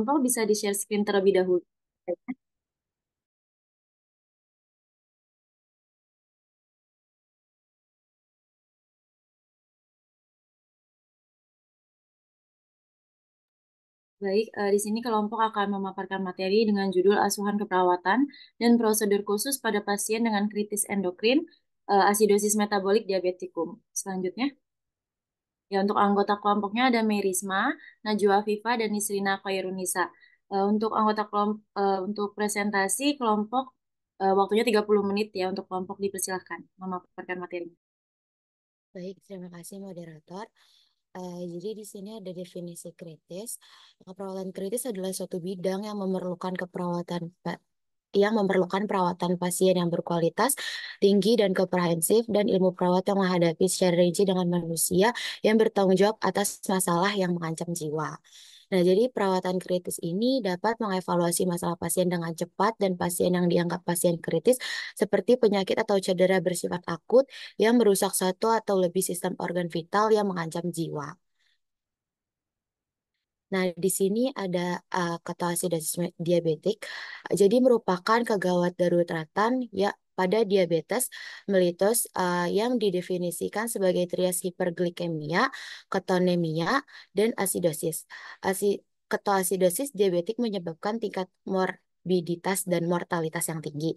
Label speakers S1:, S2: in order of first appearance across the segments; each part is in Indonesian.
S1: Contoh bisa di-share screen terlebih dahulu. Baik, eh, di sini
S2: kelompok akan memaparkan materi dengan judul Asuhan Keperawatan dan Prosedur Khusus pada Pasien dengan Kritis Endokrin, eh, Asidosis Metabolik Diabetikum. Selanjutnya. Ya, untuk anggota kelompoknya ada Merisma, Najwa Viva, dan Nisrina Khairunisa. Uh, untuk anggota kelompok, uh, eh, untuk presentasi kelompok uh, waktunya 30 menit ya untuk kelompok dipersilahkan memaparkan
S3: materinya. Baik, terima kasih moderator. Uh, jadi di sini ada definisi kritis. Keperawatan kritis adalah suatu bidang yang memerlukan keperawatan yang memerlukan perawatan pasien yang berkualitas, tinggi dan komprehensif, dan ilmu perawat yang menghadapi secara rinci dengan manusia yang bertanggung jawab atas masalah yang mengancam jiwa. Nah, jadi perawatan kritis ini dapat mengevaluasi masalah pasien dengan cepat dan pasien yang dianggap pasien kritis seperti penyakit atau cedera bersifat akut yang merusak satu atau lebih sistem organ vital yang mengancam jiwa. Nah, di sini ada uh, eh, ketoasidosis diabetik. Jadi merupakan kegawat daruratan ya pada diabetes melitus uh, yang didefinisikan sebagai trias hiperglikemia, ketonemia, dan asidosis. Asi ketoasidosis diabetik menyebabkan tingkat morbiditas dan mortalitas yang tinggi.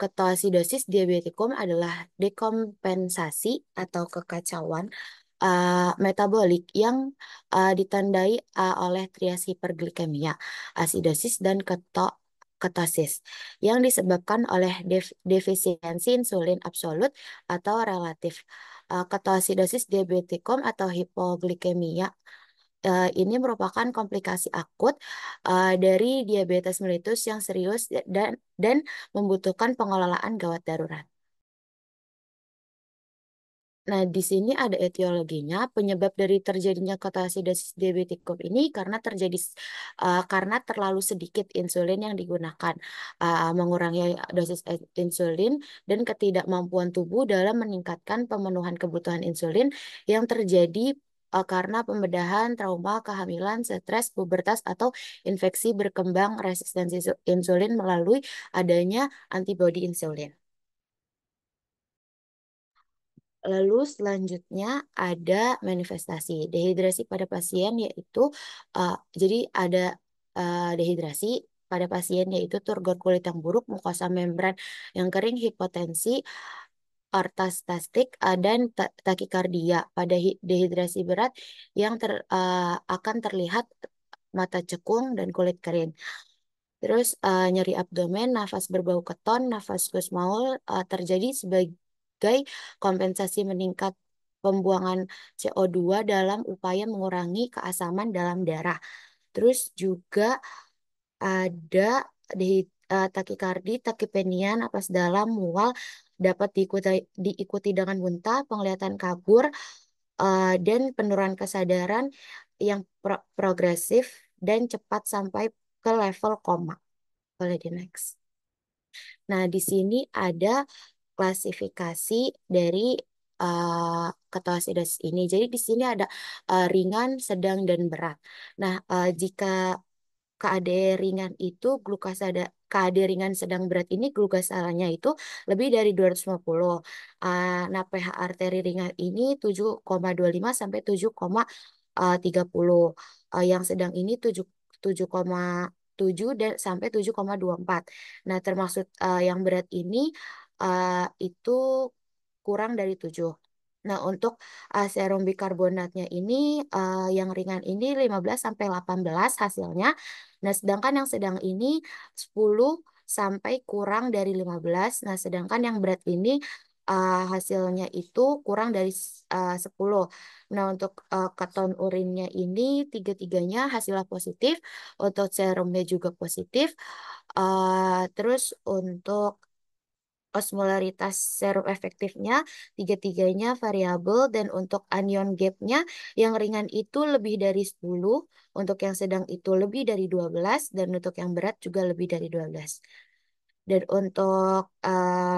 S3: Ketoasidosis diabetikum adalah dekompensasi atau kekacauan uh, metabolik yang uh, ditandai uh, oleh trias hiperglikemia, asidosis dan keto ketosis yang disebabkan oleh def defisiensi insulin absolut atau relatif. Uh, ketoasidosis diabetikum atau hipoglikemia uh, ini merupakan komplikasi akut uh, dari diabetes melitus yang serius dan dan membutuhkan pengelolaan gawat darurat. Nah, di sini ada etiologinya. Penyebab dari terjadinya ketoasidosis diabetikum ini karena terjadi uh, karena terlalu sedikit insulin yang digunakan, uh, mengurangi dosis insulin dan ketidakmampuan tubuh dalam meningkatkan pemenuhan kebutuhan insulin yang terjadi uh, karena pembedahan, trauma, kehamilan, stres, pubertas, atau infeksi berkembang resistensi insulin melalui adanya antibodi insulin. Lalu selanjutnya ada manifestasi. Dehidrasi pada pasien yaitu uh, jadi ada uh, dehidrasi pada pasien yaitu turgor kulit yang buruk, mukosa membran yang kering, hipotensi, ortostatik uh, eh, dan takikardia. Pada dehidrasi berat yang ter, uh, akan terlihat mata cekung dan kulit kering. Terus uh, nyeri abdomen, nafas berbau keton, nafas gus uh, terjadi sebagai sebagai kompensasi meningkat pembuangan CO2 dalam upaya mengurangi keasaman dalam darah. Terus juga ada di uh, takikardi, takipenia, napas dalam, mual, dapat diikuti, diikuti dengan muntah, penglihatan kabur, eh, dan penurunan kesadaran yang pro progresif dan cepat sampai ke level koma. Boleh di next. Nah, di sini ada klasifikasi dari uh, eh, ketoasidosis ini. Jadi di sini ada uh, ringan, sedang, dan berat. Nah, uh, jika KAD ringan itu glukosa ada KAD ringan sedang berat ini glukosanya itu lebih dari 250. Uh, nah, pH arteri ringan ini 7,25 sampai 7,30. Uh, yang sedang ini 7,7 dan sampai 7,24. Nah, termasuk uh, yang berat ini uh, itu kurang dari 7. Nah, untuk uh, serum bikarbonatnya ini uh, yang ringan ini 15 sampai 18 hasilnya. Nah, sedangkan yang sedang ini 10 sampai kurang dari 15. Nah, sedangkan yang berat ini uh, hasilnya itu kurang dari uh, 10. Nah, untuk uh, keton urinnya ini tiga-tiganya hasilnya positif, untuk serumnya juga positif. Uh, terus untuk osmolaritas serum efektifnya, tiga-tiganya variabel, dan untuk anion gapnya yang ringan itu lebih dari 10, untuk yang sedang itu lebih dari 12, dan untuk yang berat juga lebih dari 12. Dan untuk uh,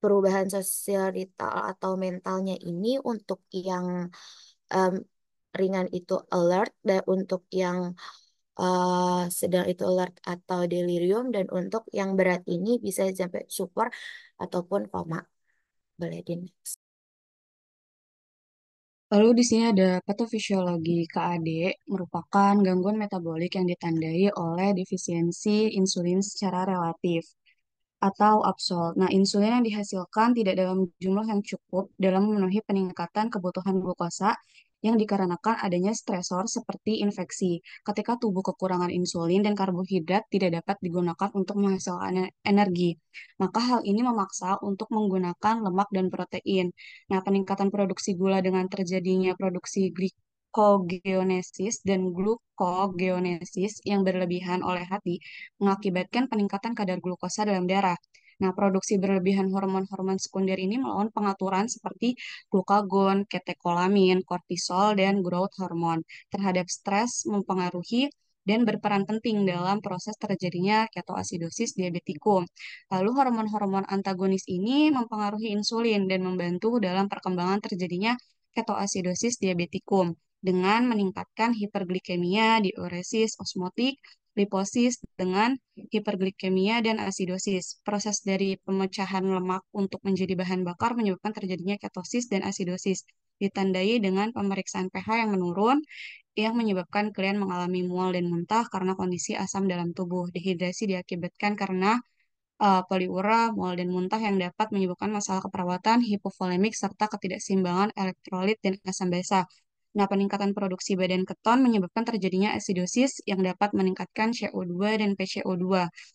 S3: perubahan sosialital atau mentalnya ini untuk yang um, ringan itu alert dan untuk yang uh, sedang itu alert atau delirium dan untuk yang berat ini bisa sampai super ataupun koma. Boleh di next.
S4: Lalu di sini ada patofisiologi KAD merupakan gangguan metabolik yang ditandai oleh defisiensi insulin secara relatif atau absol. Nah, insulin yang dihasilkan tidak dalam jumlah yang cukup dalam memenuhi peningkatan kebutuhan glukosa yang dikarenakan adanya stresor seperti infeksi, ketika tubuh kekurangan insulin dan karbohidrat tidak dapat digunakan untuk menghasilkan energi. Maka hal ini memaksa untuk menggunakan lemak dan protein. Nah, peningkatan produksi gula dengan terjadinya produksi glukogeonesis dan glukogeonesis yang berlebihan oleh hati mengakibatkan peningkatan kadar glukosa dalam darah. Nah, produksi berlebihan hormon-hormon sekunder ini melawan pengaturan seperti glukagon, ketekolamin, kortisol, dan growth hormon terhadap stres mempengaruhi dan berperan penting dalam proses terjadinya ketoasidosis diabetikum. Lalu hormon-hormon antagonis ini mempengaruhi insulin dan membantu dalam perkembangan terjadinya ketoasidosis diabetikum dengan meningkatkan hiperglikemia, diuresis, osmotik, liposis dengan hiperglikemia dan asidosis. Proses dari pemecahan lemak untuk menjadi bahan bakar menyebabkan terjadinya ketosis dan asidosis, ditandai dengan pemeriksaan pH yang menurun yang menyebabkan kalian mengalami mual dan muntah karena kondisi asam dalam tubuh. Dehidrasi diakibatkan karena uh, poliura, mual dan muntah yang dapat menyebabkan masalah keperawatan, hipovolemik, serta ketidakseimbangan elektrolit dan asam basa. Nah, peningkatan produksi badan keton menyebabkan terjadinya acidosis yang dapat meningkatkan CO2 dan PCO2.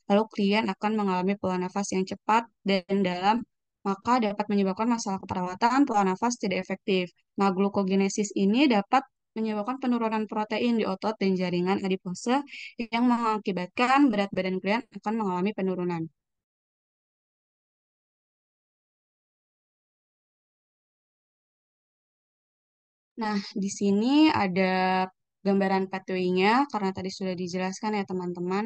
S4: Lalu klien akan mengalami pola nafas yang cepat dan dalam maka dapat menyebabkan masalah keperawatan pola nafas tidak efektif. Nah, glukogenesis ini dapat menyebabkan penurunan protein di otot dan jaringan adipose yang mengakibatkan berat badan klien akan mengalami penurunan. Nah, di sini ada gambaran pathway-nya karena tadi sudah dijelaskan ya teman-teman.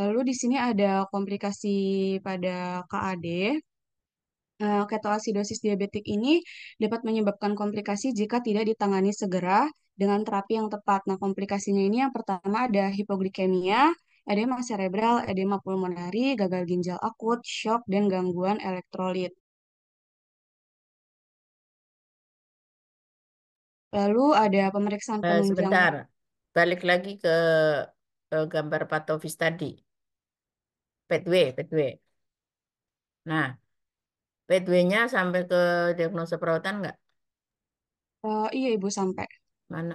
S1: Lalu di sini ada
S4: komplikasi pada KAD. Eh, ketoasidosis diabetik ini dapat menyebabkan komplikasi jika tidak ditangani segera dengan terapi yang tepat. Nah, komplikasinya ini yang pertama ada hipoglikemia, edema cerebral, edema pulmonari, gagal ginjal akut, shock, dan gangguan elektrolit.
S1: Lalu ada pemeriksaan uh, penunjang. Sebentar,
S5: balik lagi ke, ke eh, gambar patofis tadi. Pathway, pathway. Nah, pathway-nya sampai ke diagnosa perawatan nggak? Uh, iya, Ibu, sampai. Mana?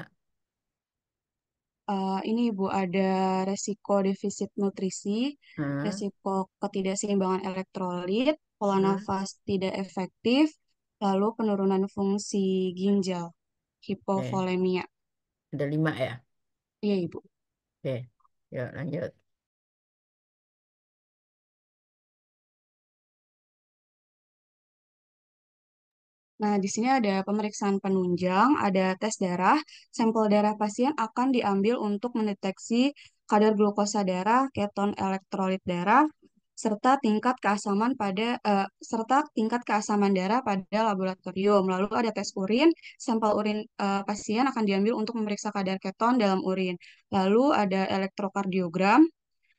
S4: uh, ini Ibu ada resiko defisit nutrisi, hmm. resiko ketidakseimbangan elektrolit, pola hmm. nafas tidak efektif, lalu penurunan fungsi ginjal, hipovolemia.
S5: Okay. Ada lima ya? Iya Ibu. Oke, okay. yuk lanjut.
S4: Nah, di sini ada pemeriksaan penunjang, ada tes darah. Sampel darah pasien akan diambil untuk mendeteksi kadar glukosa darah, keton elektrolit darah, serta tingkat keasaman pada uh, serta tingkat keasaman darah pada laboratorium. Lalu ada tes urin, sampel urin uh, pasien akan diambil untuk memeriksa kadar keton dalam urin. Lalu ada elektrokardiogram,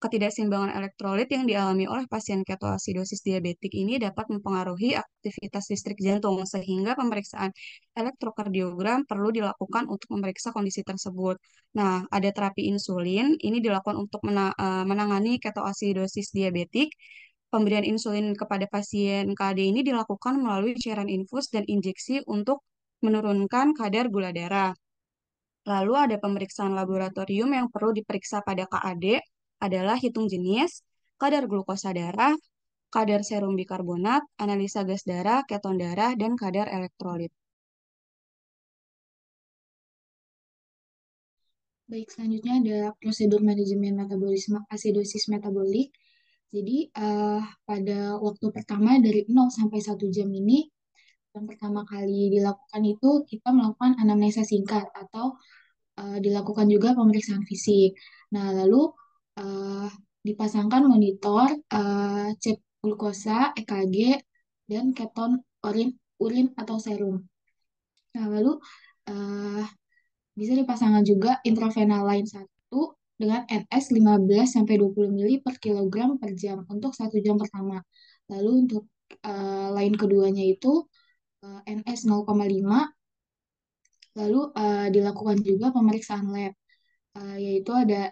S4: ketidakseimbangan elektrolit yang dialami oleh pasien ketoasidosis diabetik ini dapat mempengaruhi aktivitas listrik jantung, sehingga pemeriksaan elektrokardiogram perlu dilakukan untuk memeriksa kondisi tersebut. Nah, ada terapi insulin, ini dilakukan untuk eh, menangani ketoasidosis diabetik. Pemberian insulin kepada pasien KD ini dilakukan melalui cairan infus dan injeksi untuk menurunkan kadar gula darah. Lalu ada pemeriksaan laboratorium yang perlu diperiksa pada KAD adalah hitung jenis, kadar glukosa darah, kadar serum bikarbonat, analisa gas darah, keton darah, dan
S1: kadar elektrolit.
S6: Baik, selanjutnya ada prosedur manajemen metabolisme asidosis metabolik. Jadi, uh, pada waktu pertama dari 0 sampai 1 jam ini, yang pertama kali dilakukan itu kita melakukan anamnesa singkat atau uh, dilakukan juga pemeriksaan fisik. Nah, lalu uh, dipasangkan monitor uh, cek glukosa, EKG, dan keton urin, urin atau serum. Nah, lalu uh, bisa dipasangkan juga intravena lain satu dengan NS 15-20 mili per kilogram per jam untuk satu jam pertama. Lalu untuk uh, lain keduanya itu uh, NS 0,5 Lalu uh, dilakukan juga pemeriksaan lab. Eh, yaitu ada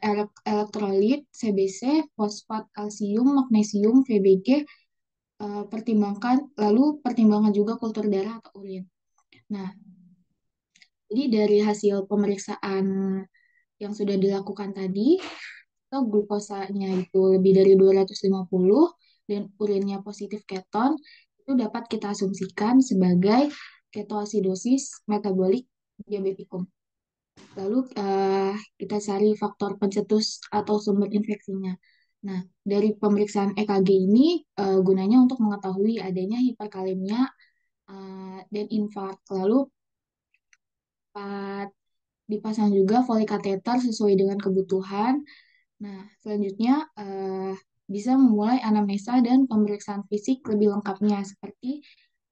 S6: elektrolit, CBC, fosfat kalsium, magnesium, VBG, uh, eh, pertimbangkan lalu pertimbangkan juga kultur darah atau urin. Nah, jadi dari hasil pemeriksaan yang sudah dilakukan tadi, atau glukosanya itu lebih dari 250 dan urinnya positif keton, itu dapat kita asumsikan sebagai ketoasidosis metabolik diabetikum. Lalu uh, kita cari faktor pencetus atau sumber infeksinya. Nah, dari pemeriksaan EKG ini uh, gunanya untuk mengetahui adanya hiperkalemia uh, dan infark. Lalu dipasang juga folikateter sesuai dengan kebutuhan. Nah, selanjutnya uh, bisa memulai anamnesa dan pemeriksaan fisik lebih lengkapnya seperti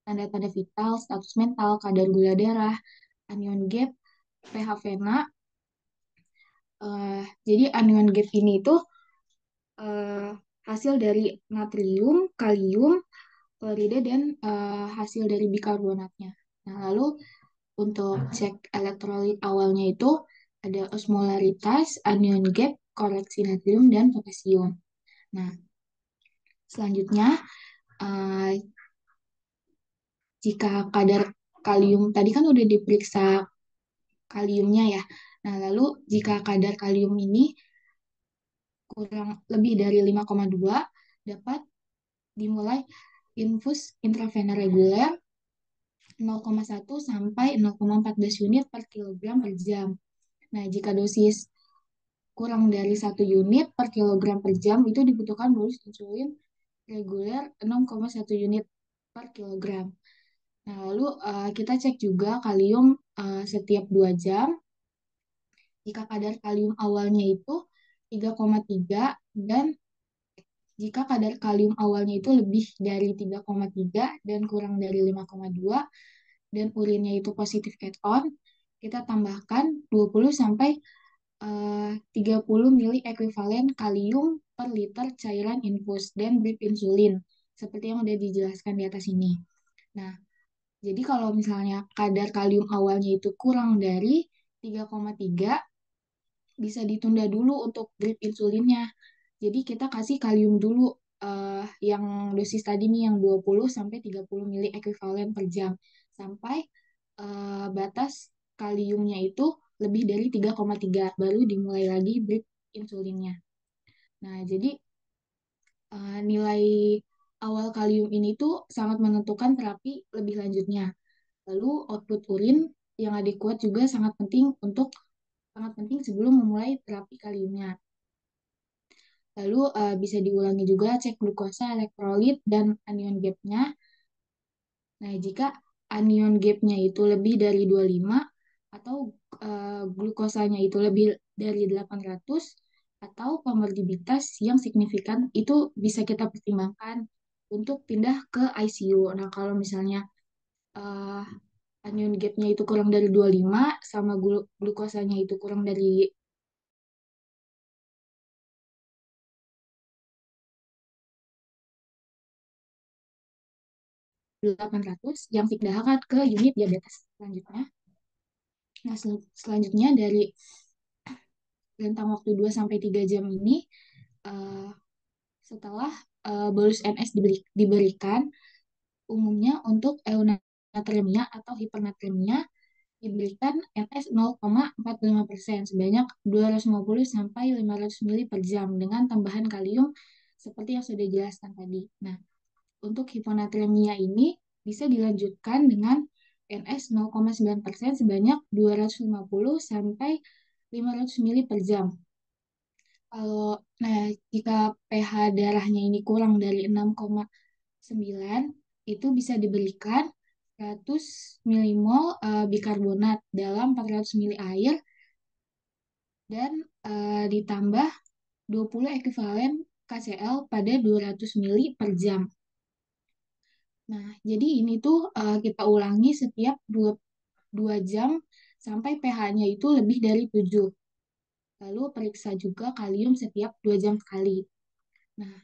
S6: tanda-tanda vital, status mental, kadar gula darah, anion gap, PH Vena. Uh, eh, jadi anion gap ini itu uh, hasil dari natrium, kalium, klorida dan uh, hasil dari bikarbonatnya. Nah, lalu untuk hmm. cek elektrolit awalnya itu ada osmolaritas, anion gap, koreksi natrium dan potasium. Nah, selanjutnya uh, jika kadar kalium tadi kan udah diperiksa kaliumnya ya. Nah, lalu jika hmm. kadar kalium ini kurang lebih dari 5,2 dapat dimulai infus intravena reguler 0,1 sampai 0,14 unit per kilogram per jam. Nah, jika dosis kurang dari 1 unit per kilogram per jam, itu dibutuhkan bolus insulin reguler 6,1 unit per kilogram lalu uh, kita cek juga kalium uh, setiap 2 jam. Jika kadar kalium awalnya itu 3,3 dan jika kadar kalium awalnya itu lebih dari 3,3 dan kurang dari 5,2 dan urinnya itu positif cation, kita tambahkan 20 sampai eh, uh, 30 mili ekuivalen kalium per liter cairan infus dan drip insulin seperti yang sudah dijelaskan di atas ini. Nah, jadi kalau misalnya kadar kalium awalnya itu kurang dari 3,3 bisa ditunda dulu untuk drip insulinnya. Jadi kita kasih kalium dulu uh, yang dosis tadi nih yang 20 sampai 30 mili ekuivalen per jam sampai uh, batas kaliumnya itu lebih dari 3,3 baru dimulai lagi drip insulinnya. Nah, jadi uh, nilai awal kalium ini tuh sangat menentukan terapi lebih lanjutnya. Lalu output urin yang adik kuat juga sangat penting untuk sangat penting sebelum memulai terapi kaliumnya. Lalu uh, bisa diulangi juga cek glukosa, elektrolit, dan anion gapnya. Nah, jika anion gapnya itu lebih dari 25 atau uh, glukosanya itu lebih dari 800 atau pemerdibitas yang signifikan itu bisa kita pertimbangkan untuk pindah ke ICU. Nah, kalau misalnya uh, anion gapnya itu kurang dari 25 sama gl glukosanya itu kurang dari
S1: delapan ratus yang dipindahkan
S6: ke unit diabetes selanjutnya. Nah, sel selanjutnya dari rentang waktu 2 sampai tiga jam ini uh, setelah uh, bolus MS diberi, diberikan umumnya untuk eunatremia atau hipernatremia diberikan NS 0,45 persen sebanyak 250 sampai 500 mili per jam dengan tambahan kalium seperti yang sudah dijelaskan tadi. Nah, untuk hiponatremia ini bisa dilanjutkan dengan NS 0,9 persen sebanyak 250 sampai 500 mili per jam kalau nah jika pH darahnya ini kurang dari 6,9 itu bisa diberikan 100 milimol uh, bikarbonat dalam 400 ml air dan uh, ditambah 20 ekuivalen KCl pada 200 ml per jam. Nah, jadi ini tuh uh, kita ulangi setiap 2, 2 jam sampai pH-nya itu lebih dari 7. Lalu periksa juga kalium setiap 2 jam sekali. Nah,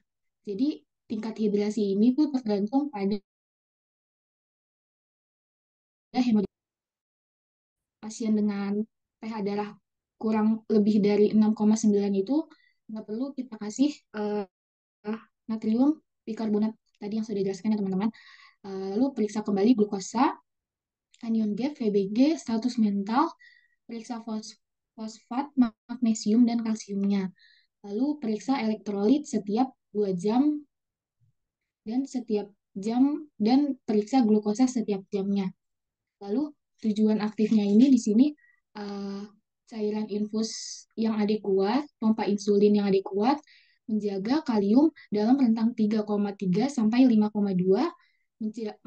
S6: jadi tingkat hidrasi ini tuh tergantung pada pasien dengan pH darah kurang lebih dari 6,9 itu nggak perlu kita kasih uh, natrium bikarbonat tadi yang sudah dijelaskan ya teman-teman. Uh, lalu periksa kembali glukosa, anion gap, VBG, status mental, periksa fosfor, fosfat, magnesium, dan kalsiumnya. Lalu periksa elektrolit setiap 2 jam dan setiap jam dan periksa glukosa setiap jamnya. Lalu tujuan aktifnya ini di sini uh, cairan infus yang adekuat, pompa insulin yang adekuat, menjaga kalium dalam rentang 3,3 sampai 5,2,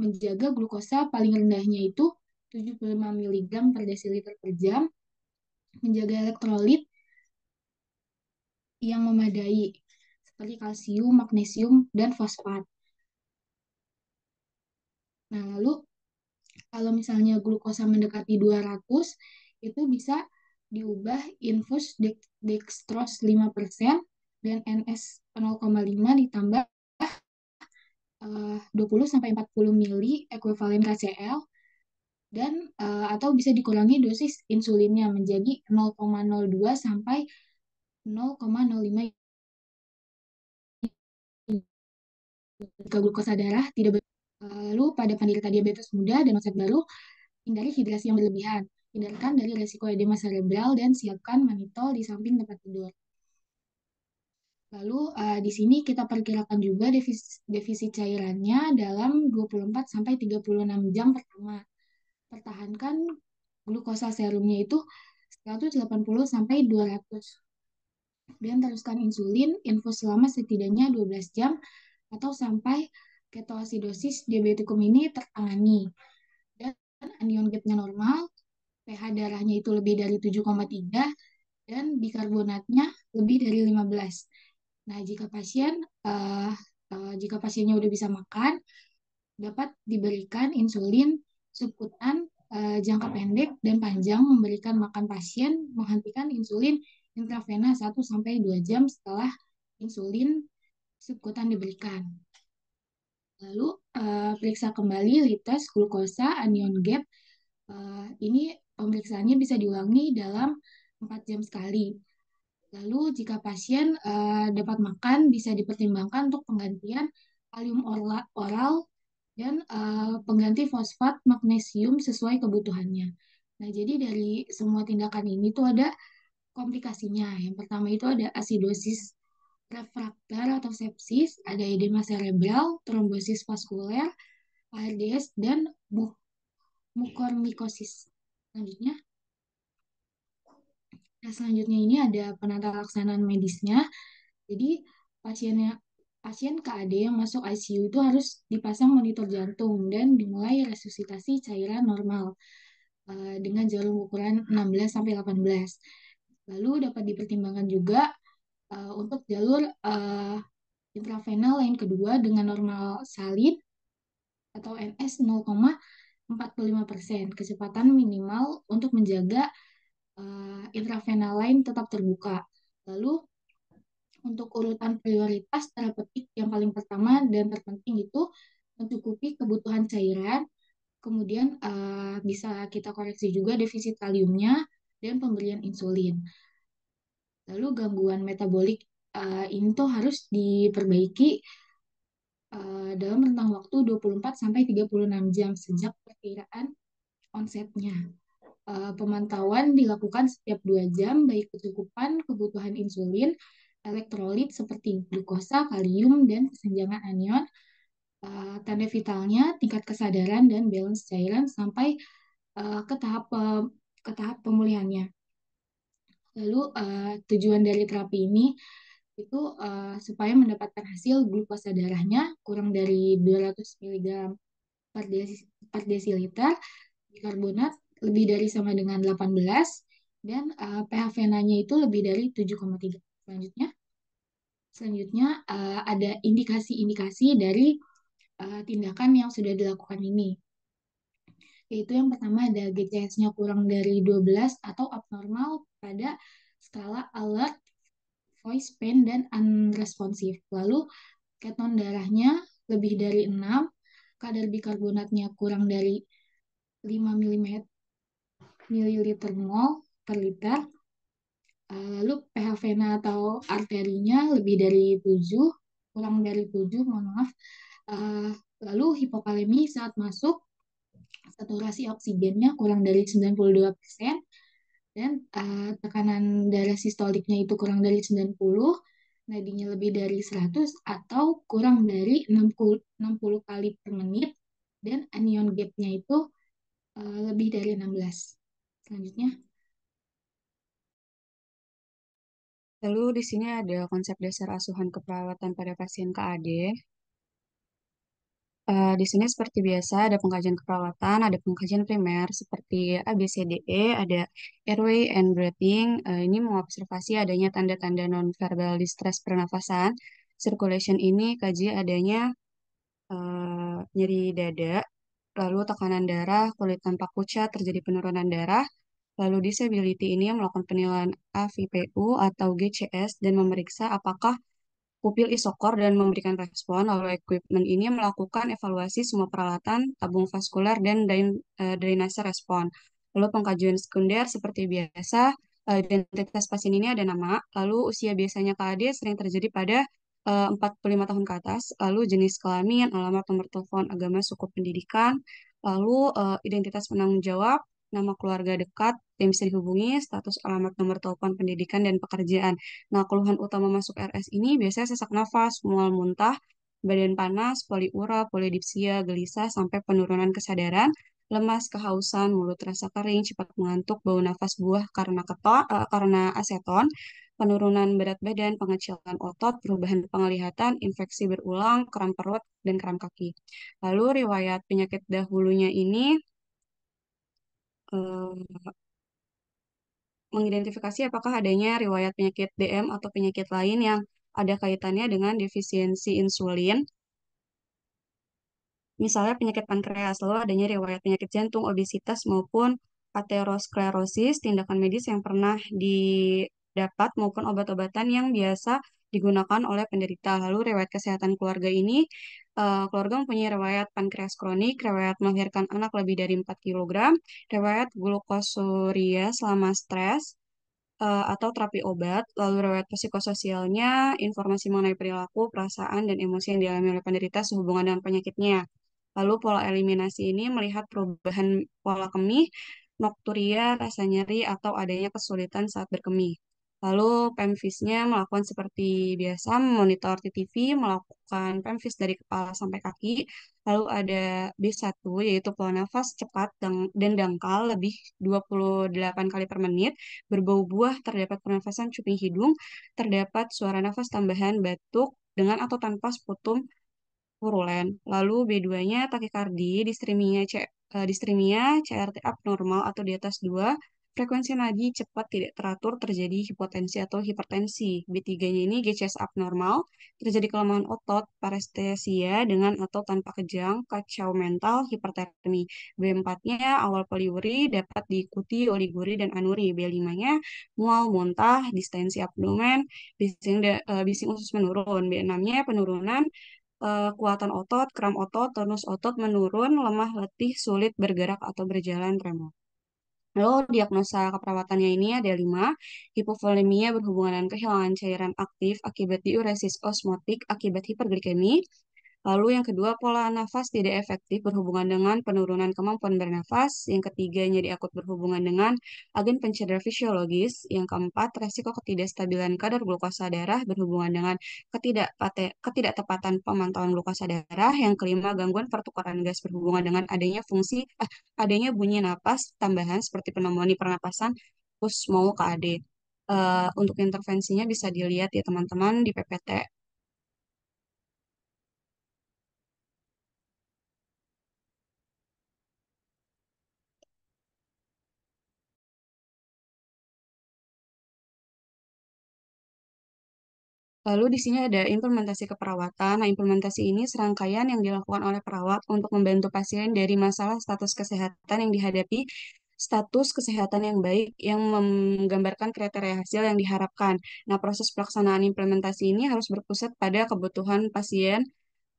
S6: menjaga glukosa paling rendahnya itu 75 mg per desiliter per jam, menjaga elektrolit yang memadai seperti kalsium, magnesium, dan fosfat. Nah, lalu kalau misalnya glukosa mendekati 200 itu bisa diubah infus dextros 5% dan NS 0,5 ditambah 20 eh, sampai 40 mili ekuivalen KCl dan uh, atau bisa dikurangi dosis insulinnya menjadi 0,02 sampai 0,05 jika glukosa darah tidak lalu pada penderita diabetes muda dan onset baru hindari hidrasi yang berlebihan hindarkan dari resiko edema cerebral dan siapkan manitol di samping tempat tidur lalu uh, di sini kita perkirakan juga defisit, defisit cairannya dalam 24 sampai 36 jam pertama pertahankan glukosa serumnya itu 180 sampai 200. Dan teruskan insulin infus selama setidaknya 12 jam atau sampai ketoasidosis diabetikum ini tertangani. Dan anion gapnya normal, pH darahnya itu lebih dari 7,3 dan bikarbonatnya lebih dari 15. Nah, jika pasien uh, uh, jika pasiennya udah bisa makan, dapat diberikan insulin subkutan uh, jangka pendek dan panjang memberikan makan pasien menghentikan insulin intravena 1 sampai 2 jam setelah insulin subkutan diberikan. Lalu uh, periksa kembali litas glukosa anion gap. Uh, ini pemeriksaannya bisa diulangi dalam 4 jam sekali. Lalu jika pasien uh, dapat makan bisa dipertimbangkan untuk penggantian kalium oral, oral dan uh, pengganti fosfat magnesium sesuai kebutuhannya. Nah, jadi dari semua tindakan ini tuh ada komplikasinya. Yang pertama itu ada asidosis refraktar atau sepsis, ada edema cerebral, trombosis vaskuler, ARDS, dan bu mukormikosis. Selanjutnya. Nah, selanjutnya ini ada penata laksanaan medisnya. Jadi, pasiennya pasien KAD yang masuk ICU itu harus dipasang monitor jantung dan dimulai resusitasi cairan normal uh, dengan jarum ukuran 16 sampai 18. Lalu dapat dipertimbangkan juga uh, untuk jalur uh, intravenal lain kedua dengan normal salit atau NS 0,45%, kecepatan minimal untuk menjaga uh, intravenal lain tetap terbuka. Lalu untuk urutan prioritas secara petik yang paling pertama dan terpenting itu mencukupi kebutuhan cairan, kemudian uh, bisa kita koreksi juga defisit kaliumnya dan pemberian insulin. Lalu gangguan metabolik uh, ini tuh harus diperbaiki uh, dalam rentang waktu 24 sampai 36 jam sejak perkiraan onsetnya. Uh, pemantauan dilakukan setiap 2 jam baik kecukupan kebutuhan insulin elektrolit seperti glukosa, kalium, dan kesenjangan anion, eh, tanda vitalnya, tingkat kesadaran, dan balance cairan sampai uh, ke tahap ke tahap pemulihannya. Lalu eh, tujuan dari terapi ini itu supaya mendapatkan hasil glukosa darahnya kurang dari 200 mg per, per desiliter, bikarbonat lebih dari sama dengan 18, dan pH venanya itu lebih dari 7,3. Selanjutnya, selanjutnya uh, ada indikasi-indikasi dari uh, tindakan yang sudah dilakukan ini. Yaitu yang pertama ada GCS-nya kurang dari 12 atau abnormal pada skala alert, voice pain, dan unresponsive. Lalu keton darahnya lebih dari 6, kadar bikarbonatnya kurang dari 5 mm mililiter mol per liter, uh, lu pH vena atau arterinya lebih dari 7, kurang dari 7, mohon maaf. Uh, lalu hipokalemi saat masuk, saturasi oksigennya kurang dari 92%, dan uh, tekanan darah sistoliknya itu kurang dari 90, nadinya lebih dari 100 atau kurang dari 60, 60 kali per menit, dan anion gapnya itu uh, lebih dari 16. Selanjutnya.
S4: Lalu di sini ada konsep dasar asuhan keperawatan pada pasien KAD. Uh, eh, di sini seperti biasa ada pengkajian keperawatan, ada pengkajian primer seperti ABCDE, ada airway and breathing. Eh, ini mengobservasi adanya tanda-tanda non verbal distress pernafasan. Circulation ini kaji adanya uh, nyeri dada, lalu tekanan darah, kulit tanpa pucat, terjadi penurunan darah, Lalu disability ini yang melakukan penilaian AVPU atau GCS dan memeriksa apakah pupil isokor dan memberikan respon. Lalu equipment ini melakukan evaluasi semua peralatan, tabung vaskular, dan drain, uh, drainase respon. Lalu pengkajian sekunder seperti biasa, uh, identitas pasien ini ada nama. Lalu usia biasanya KAD sering terjadi pada eh, uh, 45 tahun ke atas. Lalu jenis kelamin, alamat nomor telepon, agama, suku pendidikan. Lalu uh, identitas penanggung jawab, nama keluarga dekat yang bisa dihubungi, status alamat nomor telepon pendidikan dan pekerjaan. Nah, keluhan utama masuk RS ini biasanya sesak nafas, mual muntah, badan panas, poliura, polidipsia, gelisah, sampai penurunan kesadaran, lemas, kehausan, mulut terasa kering, cepat mengantuk, bau nafas buah karena keton, uh, eh, karena aseton, penurunan berat badan, pengecilan otot, perubahan penglihatan, infeksi berulang, kram perut, dan kram kaki. Lalu riwayat penyakit dahulunya ini mengidentifikasi apakah adanya riwayat penyakit DM atau penyakit lain yang ada kaitannya dengan defisiensi insulin. Misalnya penyakit pankreas, lalu adanya riwayat penyakit jantung, obesitas, maupun aterosklerosis, tindakan medis yang pernah didapat maupun obat-obatan yang biasa digunakan oleh penderita. Lalu riwayat kesehatan keluarga ini, uh, keluarga mempunyai riwayat pankreas kronik, riwayat melahirkan anak lebih dari 4 kg, riwayat glukosuria selama stres, eh, atau terapi obat, lalu riwayat psikososialnya, informasi mengenai perilaku, perasaan, dan emosi yang dialami oleh penderita sehubungan dengan penyakitnya. Lalu pola eliminasi ini melihat perubahan pola kemih, nokturia, rasa nyeri, atau adanya kesulitan saat berkemih. Lalu Pemvisnya melakukan seperti biasa, monitor TTV, melakukan Pemvis dari kepala sampai kaki. Lalu ada B1, yaitu pola nafas cepat dan dangkal lebih 28 kali per menit, berbau buah, terdapat pernafasan cuping hidung, terdapat suara nafas tambahan batuk dengan atau tanpa sputum purulen. Lalu B2-nya takikardi, distriminya C, eh, distrimia CRT abnormal atau di atas 2, Frekuensi nadi cepat tidak teratur terjadi hipotensi atau hipertensi. B3-nya ini GCS abnormal, terjadi kelemahan otot, parestesia dengan atau tanpa kejang, kacau mental, hipertermi. B4-nya awal poliuri dapat diikuti oliguri dan anuri. B5-nya mual, muntah, distensi abdomen, bising, de, uh, bising usus menurun. B6-nya penurunan kekuatan eh, otot, kram otot, tonus otot menurun, lemah, letih, sulit bergerak atau berjalan, tremor. Lalu diagnosa keperawatannya ini ada lima, hipovolemia berhubungan dengan kehilangan cairan aktif akibat diuresis osmotik akibat hiperglikemi, Lalu yang kedua, pola nafas tidak efektif berhubungan dengan penurunan kemampuan bernafas. Yang ketiga, nyeri akut berhubungan dengan agen pencedera fisiologis. Yang keempat, resiko ketidakstabilan kadar glukosa darah berhubungan dengan ketidaktepatan pemantauan glukosa darah. Yang kelima, gangguan pertukaran gas berhubungan dengan adanya fungsi eh, adanya bunyi nafas tambahan seperti pneumonia pernapasan pus mau KAD. Uh, eh, untuk intervensinya bisa dilihat ya teman-teman di PPT Lalu di sini ada implementasi keperawatan. Nah, implementasi ini serangkaian yang dilakukan oleh perawat untuk membantu pasien dari masalah status kesehatan yang dihadapi status kesehatan yang baik yang menggambarkan kriteria hasil yang diharapkan. Nah, proses pelaksanaan implementasi ini harus berpusat pada kebutuhan pasien,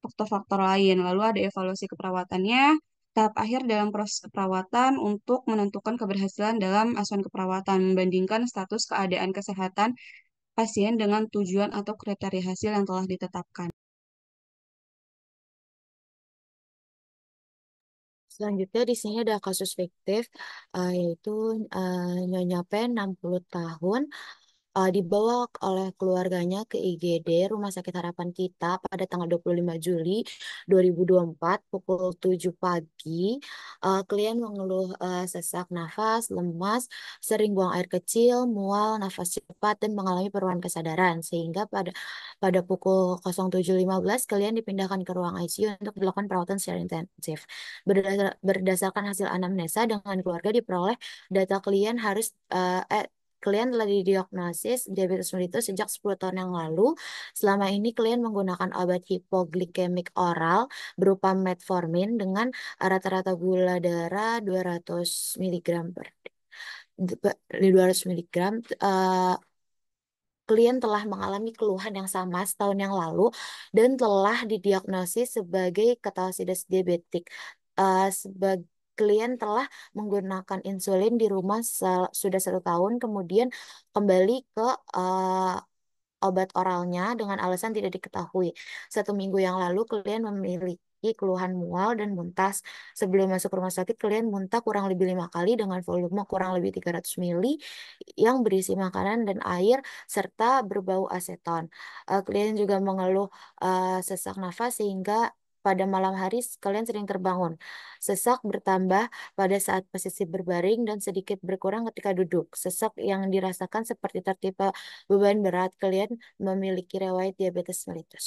S4: faktor-faktor lain. Lalu ada evaluasi keperawatannya, tahap akhir dalam proses keperawatan untuk menentukan keberhasilan dalam asuhan keperawatan, membandingkan status keadaan kesehatan pasien dengan tujuan atau kriteria hasil yang telah ditetapkan.
S1: Selanjutnya di sini ada kasus
S3: fiktif eh, yaitu uh, Nyonya Pen 60 tahun uh, eh, dibawa oleh keluarganya ke IGD Rumah Sakit Harapan Kita pada tanggal 25 Juli 2024 pukul 7 pagi. Uh, klien mengeluh uh, sesak nafas, lemas, sering buang air kecil, mual, nafas cepat, dan mengalami perubahan kesadaran. Sehingga pada pada pukul 07.15 kalian dipindahkan ke ruang ICU untuk dilakukan perawatan secara intensif. berdasarkan hasil anamnesa dengan keluarga diperoleh data klien harus eh, Klien telah didiagnosis diabetes mellitus sejak 10 tahun yang lalu. Selama ini klien menggunakan obat hipoglikemik oral berupa metformin dengan rata-rata gula darah 200 mg per 200 mg uh, klien telah mengalami keluhan yang sama setahun yang lalu dan telah didiagnosis sebagai ketosis diabetik. Uh, eh, sebagai klien telah menggunakan insulin di rumah sudah satu tahun, kemudian kembali ke uh, obat oralnya dengan alasan tidak diketahui. Satu minggu yang lalu, klien memiliki keluhan mual dan muntas. Sebelum masuk rumah sakit, klien muntah kurang lebih lima kali dengan volume kurang lebih 300 ml yang berisi makanan dan air serta berbau aseton. Eh, klien juga mengeluh eh, sesak nafas sehingga pada malam hari kalian sering terbangun. Sesak bertambah pada saat posisi berbaring dan sedikit berkurang ketika duduk. Sesak yang dirasakan seperti tertipu beban berat. Kalian memiliki riwayat diabetes mellitus.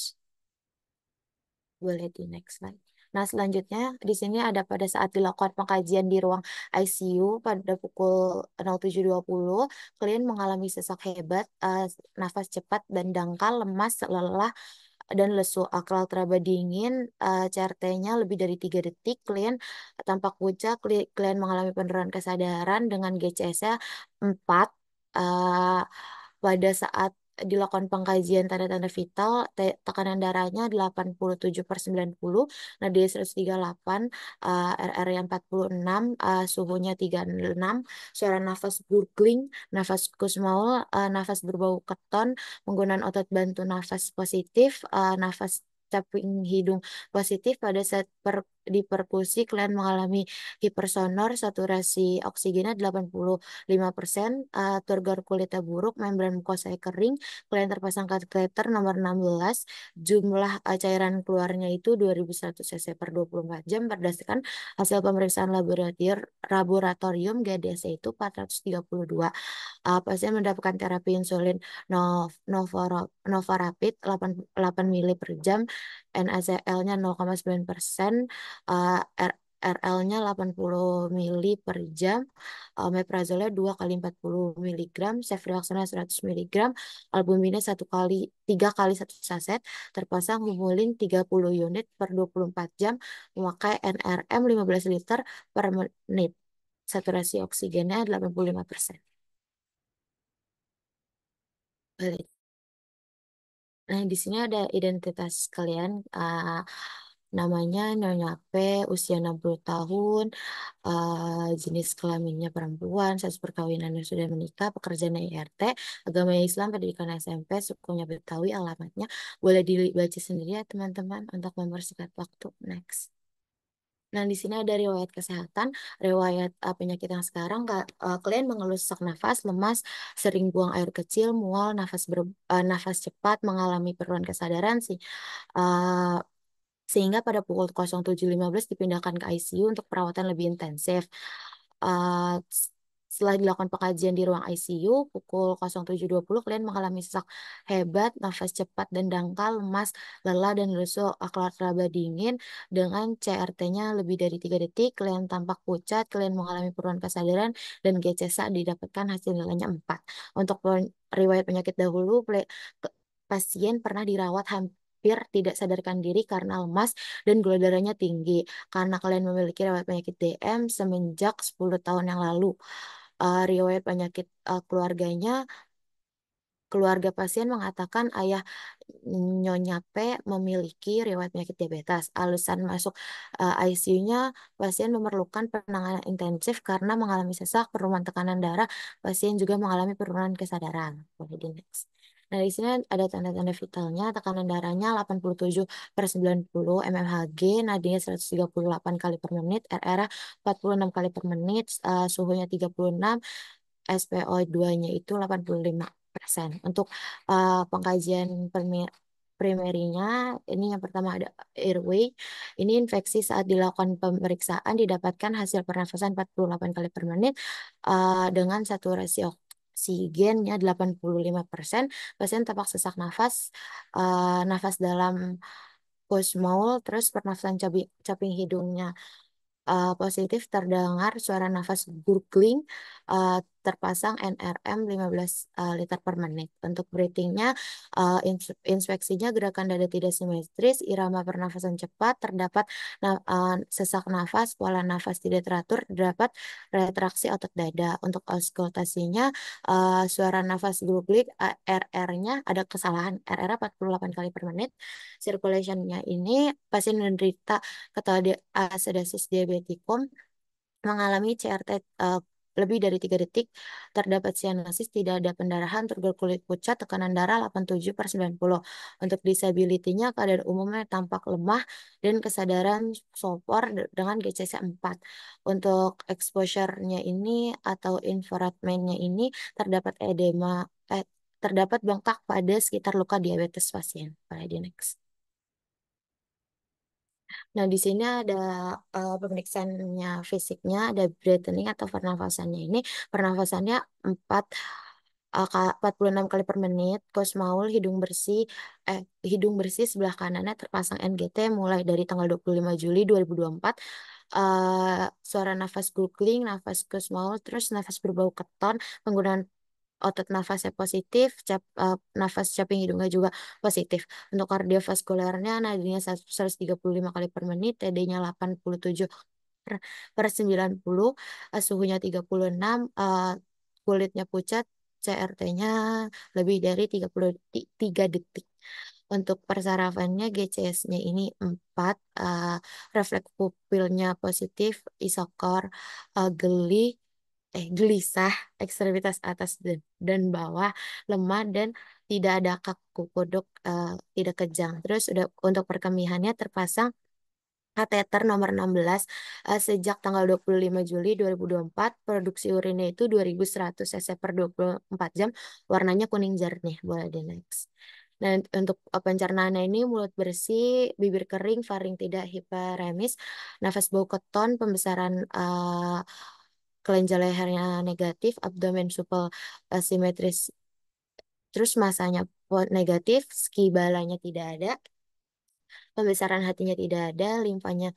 S3: Boleh di next slide. Nah, selanjutnya di sini ada pada saat dilakukan pengkajian di ruang ICU pada pukul 07.20, kalian mengalami sesak hebat, uh, nafas cepat dan dangkal, lemas, lelah, dan lesu akral teraba dingin uh, CRT-nya lebih dari tiga detik klien tampak pucat klien mengalami penurunan kesadaran dengan GCS-nya 4 uh, eh, pada saat dilakukan pengkajian tanda-tanda vital, tekanan darahnya 87 per 90, dia 138, uh, RR yang 46, uh, eh, suhunya 36, suara nafas gurgling, nafas kusmaul, uh, nafas berbau keton, penggunaan otot bantu nafas positif, uh, nafas caping hidung positif pada saat per di perkusi kalian mengalami hipersonor, saturasi oksigennya 85%, uh, eh, turgor kulitnya buruk, membran mukosa kering, klien terpasang kateter nomor 16, jumlah uh, cairan keluarnya itu 2100 cc per 24 jam berdasarkan hasil pemeriksaan laboratorium, laboratorium GDS itu 432. Uh, eh, pasien mendapatkan terapi insulin nov, novorop, Novarapid 8, 8 mili per jam, NaCl-nya 0,9 persen, uh, RL-nya 80 mili per jam, uh, eh, 2 kali 40 mg, ceftriaxonnya 100 mg, albumina 1 kali 3 kali 1 saset, terpasang humulin 30 unit per 24 jam, memakai NRM 15 liter per menit. Saturasi oksigennya 85%. Balik. Nah, di sini ada identitas kalian uh, Namanya Nyonya P, usia 60 tahun, uh, jenis kelaminnya perempuan, status perkawinannya sudah menikah, pekerjaannya IRT, agama Islam, pendidikan SMP, sukunya Betawi, alamatnya boleh dibaca sendiri ya teman-teman untuk mempersingkat waktu. Next. Nah, di sini ada riwayat kesehatan, riwayat uh, penyakit yang sekarang eh, klien uh, kalian mengeluh sesak nafas, lemas, sering buang air kecil, mual, nafas ber, uh, nafas cepat, mengalami perubahan kesadaran sih. Uh, sehingga pada pukul 07.15 dipindahkan ke ICU untuk perawatan lebih intensif. Uh, setelah dilakukan pengajian di ruang ICU, pukul 07.20 kalian mengalami sesak hebat, nafas cepat dan dangkal, lemas, lelah, dan lesu akhlak raba dingin dengan CRT-nya lebih dari 3 detik, kalian tampak pucat, kalian mengalami perubahan kesadaran, dan GCSA didapatkan hasil nilainya 4. Untuk riwayat penyakit dahulu, pasien pernah dirawat hampir hampir tidak sadarkan diri karena lemas dan gula darahnya tinggi. Karena kalian memiliki riwayat penyakit DM semenjak 10 tahun yang lalu. Uh, riwayat penyakit uh, keluarganya keluarga pasien mengatakan ayah Nyonya P memiliki riwayat penyakit diabetes. Alasan masuk uh, eh, ICU-nya, pasien memerlukan penanganan intensif karena mengalami sesak, penurunan tekanan darah, pasien juga mengalami penurunan kesadaran. Boleh di next. Nah, di sini ada tanda-tanda vitalnya, tekanan darahnya 87 per 90 mmHg, nadinya 138 kali per menit, RR 46 kali per menit, uh, suhunya 36, SPO2-nya itu 85 persen. Untuk uh, pengkajian primernya ini yang pertama ada airway. Ini infeksi saat dilakukan pemeriksaan didapatkan hasil pernafasan 48 kali per menit uh, dengan saturasi oksigen oksigennya 85%, pasien tampak sesak nafas, uh, nafas dalam pus maul, terus pernafasan caping, caping hidungnya uh, positif terdengar suara nafas gurgling, uh, terpasang NRM 15 uh, liter per menit. Untuk breathingnya, uh, inspeksinya gerakan dada tidak simetris, irama pernafasan cepat, terdapat na uh, sesak nafas, pola nafas tidak teratur, terdapat retraksi otot dada. Untuk auskultasinya, uh, suara nafas gluglik RR-nya ada kesalahan, RR 48 kali per menit. Circulation-nya ini pasien menderita ketua uh, sedasis diabetikum mengalami CRT uh, lebih dari tiga detik, terdapat sianosis, tidak ada pendarahan, turgor kulit pucat, tekanan darah 87 per 90. Untuk disability-nya keadaan umumnya tampak lemah dan kesadaran sopor dengan GCC 4. Untuk exposure-nya ini atau infrared nya ini terdapat edema eh, terdapat bengkak pada sekitar luka diabetes pasien. Pada next. Nah, di sini ada uh, pemeriksaannya fisiknya, ada breathing atau pernafasannya ini. Pernafasannya 4 uh, 46 kali per menit, kos maul, hidung bersih, eh, hidung bersih sebelah kanannya terpasang NGT mulai dari tanggal 25 Juli 2024 Uh, suara nafas gurgling, nafas gus terus nafas berbau keton, penggunaan otot nafasnya positif, cap, uh, nafas caping hidungnya juga positif. Untuk kardiovaskulernya nadinya 135 kali per menit, TD-nya 87 per, per 90, uh, eh, suhunya 36, uh, eh, kulitnya pucat, CRT-nya lebih dari 33 detik. Untuk persarafannya GCS-nya ini 4, uh, refleks pupilnya positif, isokor, uh, geli, eh gelisah ekstremitas atas dan, dan bawah lemah dan tidak ada kaku kodok uh, eh, tidak kejang terus udah untuk perkemihannya terpasang kateter nomor 16 uh, eh, sejak tanggal 25 Juli 2024 produksi urinnya itu 2100 cc per 24 jam warnanya kuning jernih boleh di next Nah, untuk eh, pencernaan ini mulut bersih, bibir kering, faring tidak hiperemis, nafas bau keton, pembesaran uh, kelenjar lehernya negatif, abdomen supel eh, simetris, terus masanya negatif, skibalanya tidak ada, pembesaran hatinya tidak ada, limfanya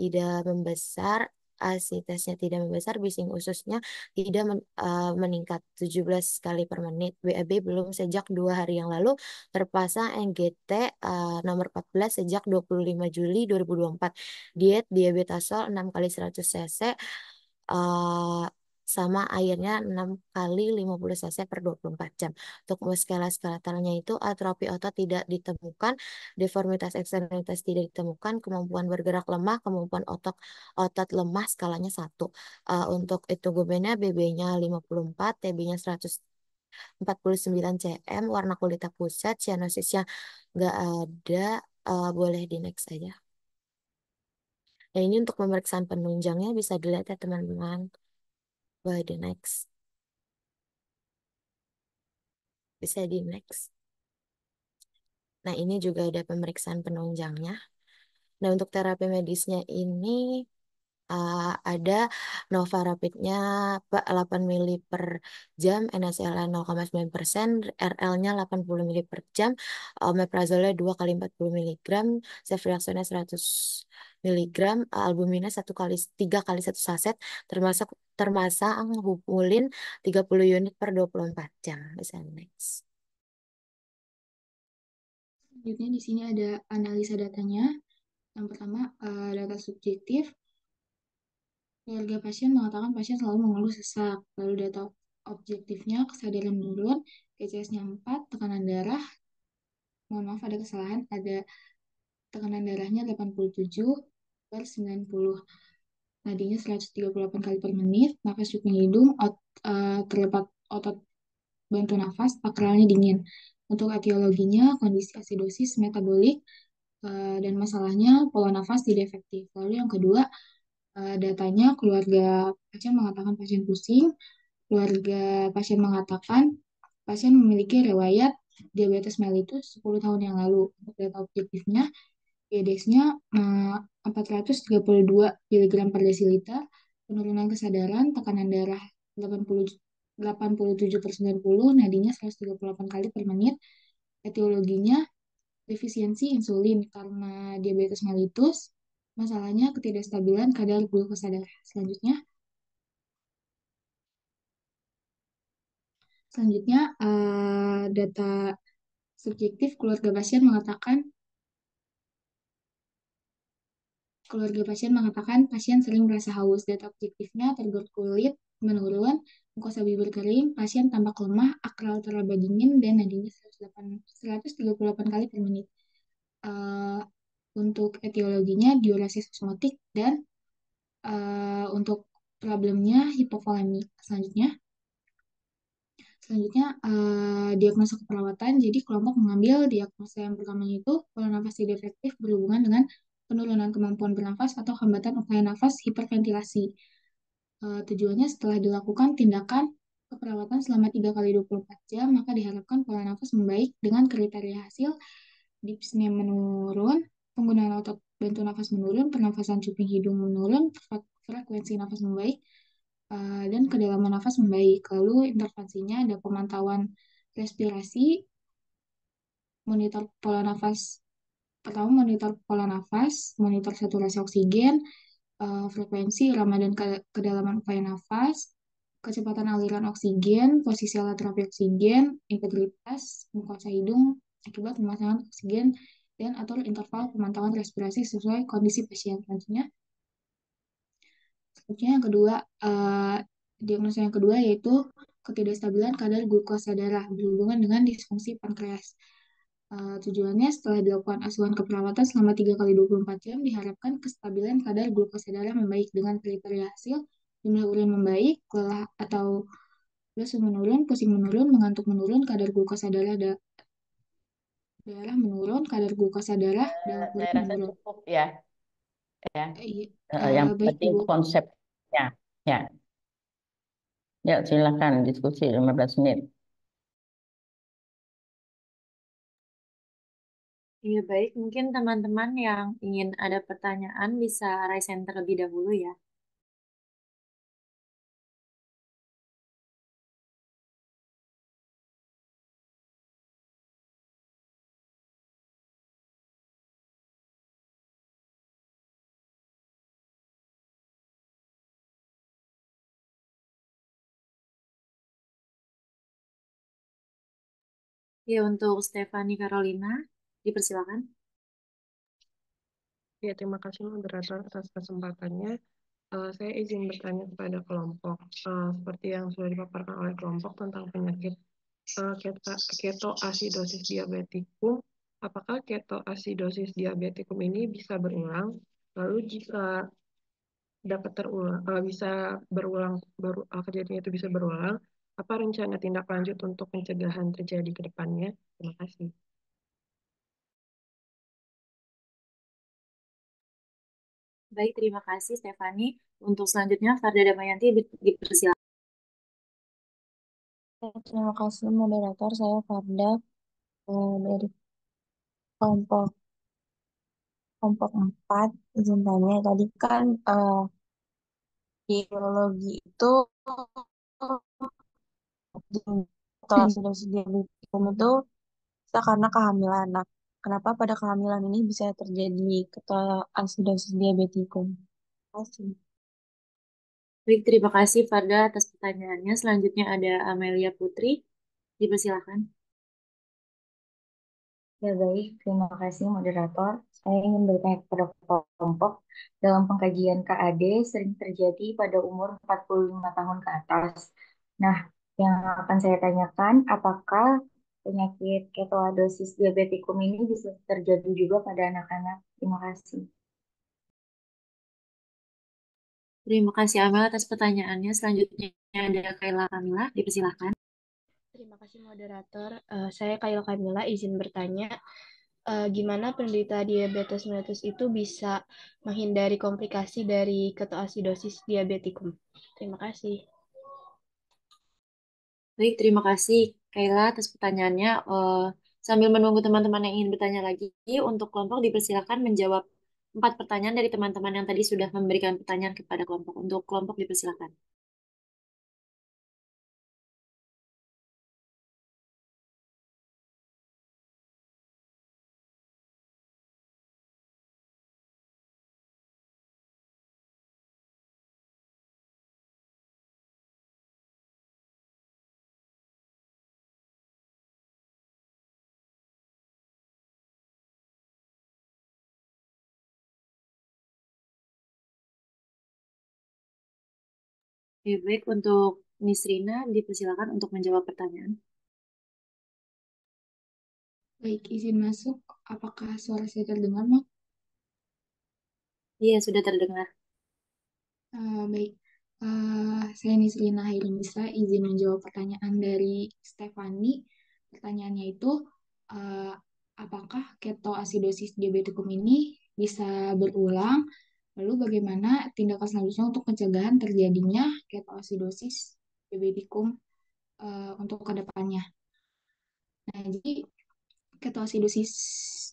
S3: tidak membesar, asitesnya tidak membesar, bising ususnya tidak men, uh, meningkat 17 kali per menit. Wab belum sejak dua hari yang lalu, terpasang NGT uh, eh, nomor 14 sejak 25 Juli 2024. Diet diabetesol 6 kali 100 cc, uh, sama airnya 6 kali 50 cc per 24 jam. Untuk skala skala skeletalnya itu atrofi otot tidak ditemukan, deformitas ekstremitas tidak ditemukan, kemampuan bergerak lemah, kemampuan otot otot lemah skalanya 1. Uh, eh, untuk itu gobennya BB-nya 54, TB-nya 100 49 cm, warna kulitnya pusat, cyanosisnya nggak ada, uh, boleh di next aja. Nah, ini untuk pemeriksaan penunjangnya bisa dilihat ya teman-teman. By the next. Bisa di next. Nah, ini juga ada pemeriksaan penunjangnya. Nah, untuk terapi medisnya ini uh, ada Nova Rapidnya 8 mili per jam, NSL 0,9 persen, RL-nya 80 mili per jam, Omeprazole 2 kali 40 miligram, ceftriaxone 100 miligram, albumina 1 kali 3 kali 1 saset, termasuk termasang hubulin 30 unit per 24 jam. Bisa next.
S6: Selanjutnya di sini ada analisa datanya. Yang pertama, uh, data subjektif Keluarga pasien mengatakan pasien selalu mengeluh sesak, lalu data objektifnya kesadaran menurun, PCS-nya 4, tekanan darah, mohon maaf ada kesalahan, ada tekanan darahnya 87 per 90, nadinya 138 kali per menit, nafas cukupnya hidung, ot, uh, eh, terlepat otot bantu nafas, akralnya dingin. Untuk etiologinya, kondisi asidosis metabolik, eh, dan masalahnya pola nafas tidak efektif. Lalu yang kedua, uh, datanya keluarga pasien mengatakan pasien pusing, keluarga pasien mengatakan pasien memiliki riwayat diabetes mellitus 10 tahun yang lalu. Untuk data objektifnya, IDS-nya uh, 432 mg per desiliter, penurunan kesadaran, tekanan darah 80 87 per 90, nadinya 138 kali per menit. Etiologinya, defisiensi insulin karena diabetes mellitus, Masalahnya ketidakstabilan kadar glukosa darah. Selanjutnya, selanjutnya uh, data subjektif keluarga pasien mengatakan keluarga pasien mengatakan pasien sering merasa haus. Data objektifnya tergolong kulit menurun, mukosa bibir kering, pasien tampak lemah, akral teraba dingin, dan nadinya 138 kali per menit. Uh, untuk etiologinya diuresis osmotik dan uh, untuk problemnya hipovolemi. Selanjutnya, selanjutnya uh, diagnosa keperawatan. Jadi kelompok mengambil diagnosa yang pertama itu pola nafas defektif berhubungan dengan penurunan kemampuan bernafas atau hambatan upaya nafas hiperventilasi. Uh, tujuannya setelah dilakukan tindakan keperawatan selama 3 kali 24 jam, maka diharapkan pola nafas membaik dengan kriteria hasil dipsnya menurun, penggunaan otot bantu nafas menurun, pernafasan cuping hidung menurun, frekuensi nafas membaik, eh, dan kedalaman nafas membaik. Lalu intervensinya ada pemantauan respirasi, monitor pola nafas, pertama monitor pola nafas, monitor saturasi oksigen, eh, frekuensi, irama dan kedalaman upaya nafas, kecepatan aliran oksigen, posisi alat terapi oksigen, integritas mukosa hidung akibat pemasangan oksigen dan atur interval pemantauan respirasi sesuai kondisi pasien. Selanjutnya, selanjutnya yang kedua, uh, diagnosa yang kedua yaitu ketidakstabilan kadar glukosa darah berhubungan dengan disfungsi pankreas. Uh, tujuannya setelah dilakukan asuhan keperawatan selama 3 kali 24 jam diharapkan kestabilan kadar glukosa darah membaik dengan kriteria hasil jumlah urin membaik, lelah atau lesu menurun, pusing menurun, mengantuk menurun, kadar glukosa darah da darah menurun, kadar glukosa darah eh, dalam darah menurun. cukup
S5: ya. Ya. Iya. Uh, yang baik, penting Bu. konsepnya. Ya. Ya, silakan diskusi 15 menit.
S1: Iya baik, mungkin teman-teman yang ingin ada pertanyaan bisa raise hand terlebih dahulu ya.
S2: Ya, untuk Stefani Carolina, dipersilakan. Ya, terima kasih moderator atas kesempatannya. Uh, saya izin bertanya kepada kelompok, uh, seperti yang sudah dipaparkan oleh kelompok tentang penyakit uh, ketoasidosis diabetikum. Apakah ketoasidosis diabetikum ini bisa berulang? Lalu jika dapat terulang, uh, bisa berulang, baru, uh, kejadian itu bisa berulang, apa rencana tindak lanjut untuk pencegahan terjadi ke depannya?
S1: Terima kasih. Baik, terima kasih Stefani. Untuk selanjutnya, Farda Damayanti dipersilakan. Terima kasih moderator, saya Farda
S2: eh, dari kelompok kelompok 4 izin tanya tadi kan uh, eh, biologi itu atau setelah sudah sedia itu bisa karena kehamilan. Nah, kenapa pada kehamilan ini bisa terjadi ketua ketoasidosis diabetikum? Terima Baik, terima kasih Farda atas pertanyaannya. Selanjutnya ada Amelia Putri. Dipersilakan.
S1: Ya baik, terima kasih moderator. Saya ingin bertanya kepada
S2: kelompok, dalam pengkajian KAD sering terjadi pada umur 45 tahun ke atas. Nah, yang akan saya tanyakan, apakah penyakit ketoadosis diabetikum ini bisa terjadi juga pada anak-anak? Terima kasih.
S1: Terima kasih Amel atas pertanyaannya.
S2: Selanjutnya ada Kaila Kamila, dipersilahkan. Terima kasih moderator. Uh, saya
S3: Kaila Kamila, izin bertanya. Uh, gimana penderita diabetes mellitus itu bisa menghindari komplikasi dari ketoasidosis diabetikum? Terima kasih.
S2: Baik, terima kasih Kayla atas pertanyaannya. Uh, sambil menunggu teman-teman yang ingin bertanya lagi, untuk kelompok dipersilakan menjawab empat pertanyaan dari teman-teman yang tadi sudah memberikan pertanyaan kepada kelompok. Untuk kelompok dipersilakan.
S1: Oke, baik untuk Miss Rina dipersilakan untuk menjawab pertanyaan.
S6: Baik, izin masuk. Apakah suara saya terdengar, Mak? Iya, sudah terdengar. Uh, baik, uh, saya Nisrina Rina Misra, izin menjawab pertanyaan dari Stefani. Pertanyaannya itu, uh, apakah ketoasidosis diabetikum ini bisa berulang Lalu bagaimana tindakan selanjutnya untuk pencegahan terjadinya ketoasidosis diabetikum uh, eh, untuk kedepannya? Nah, jadi ketoasidosis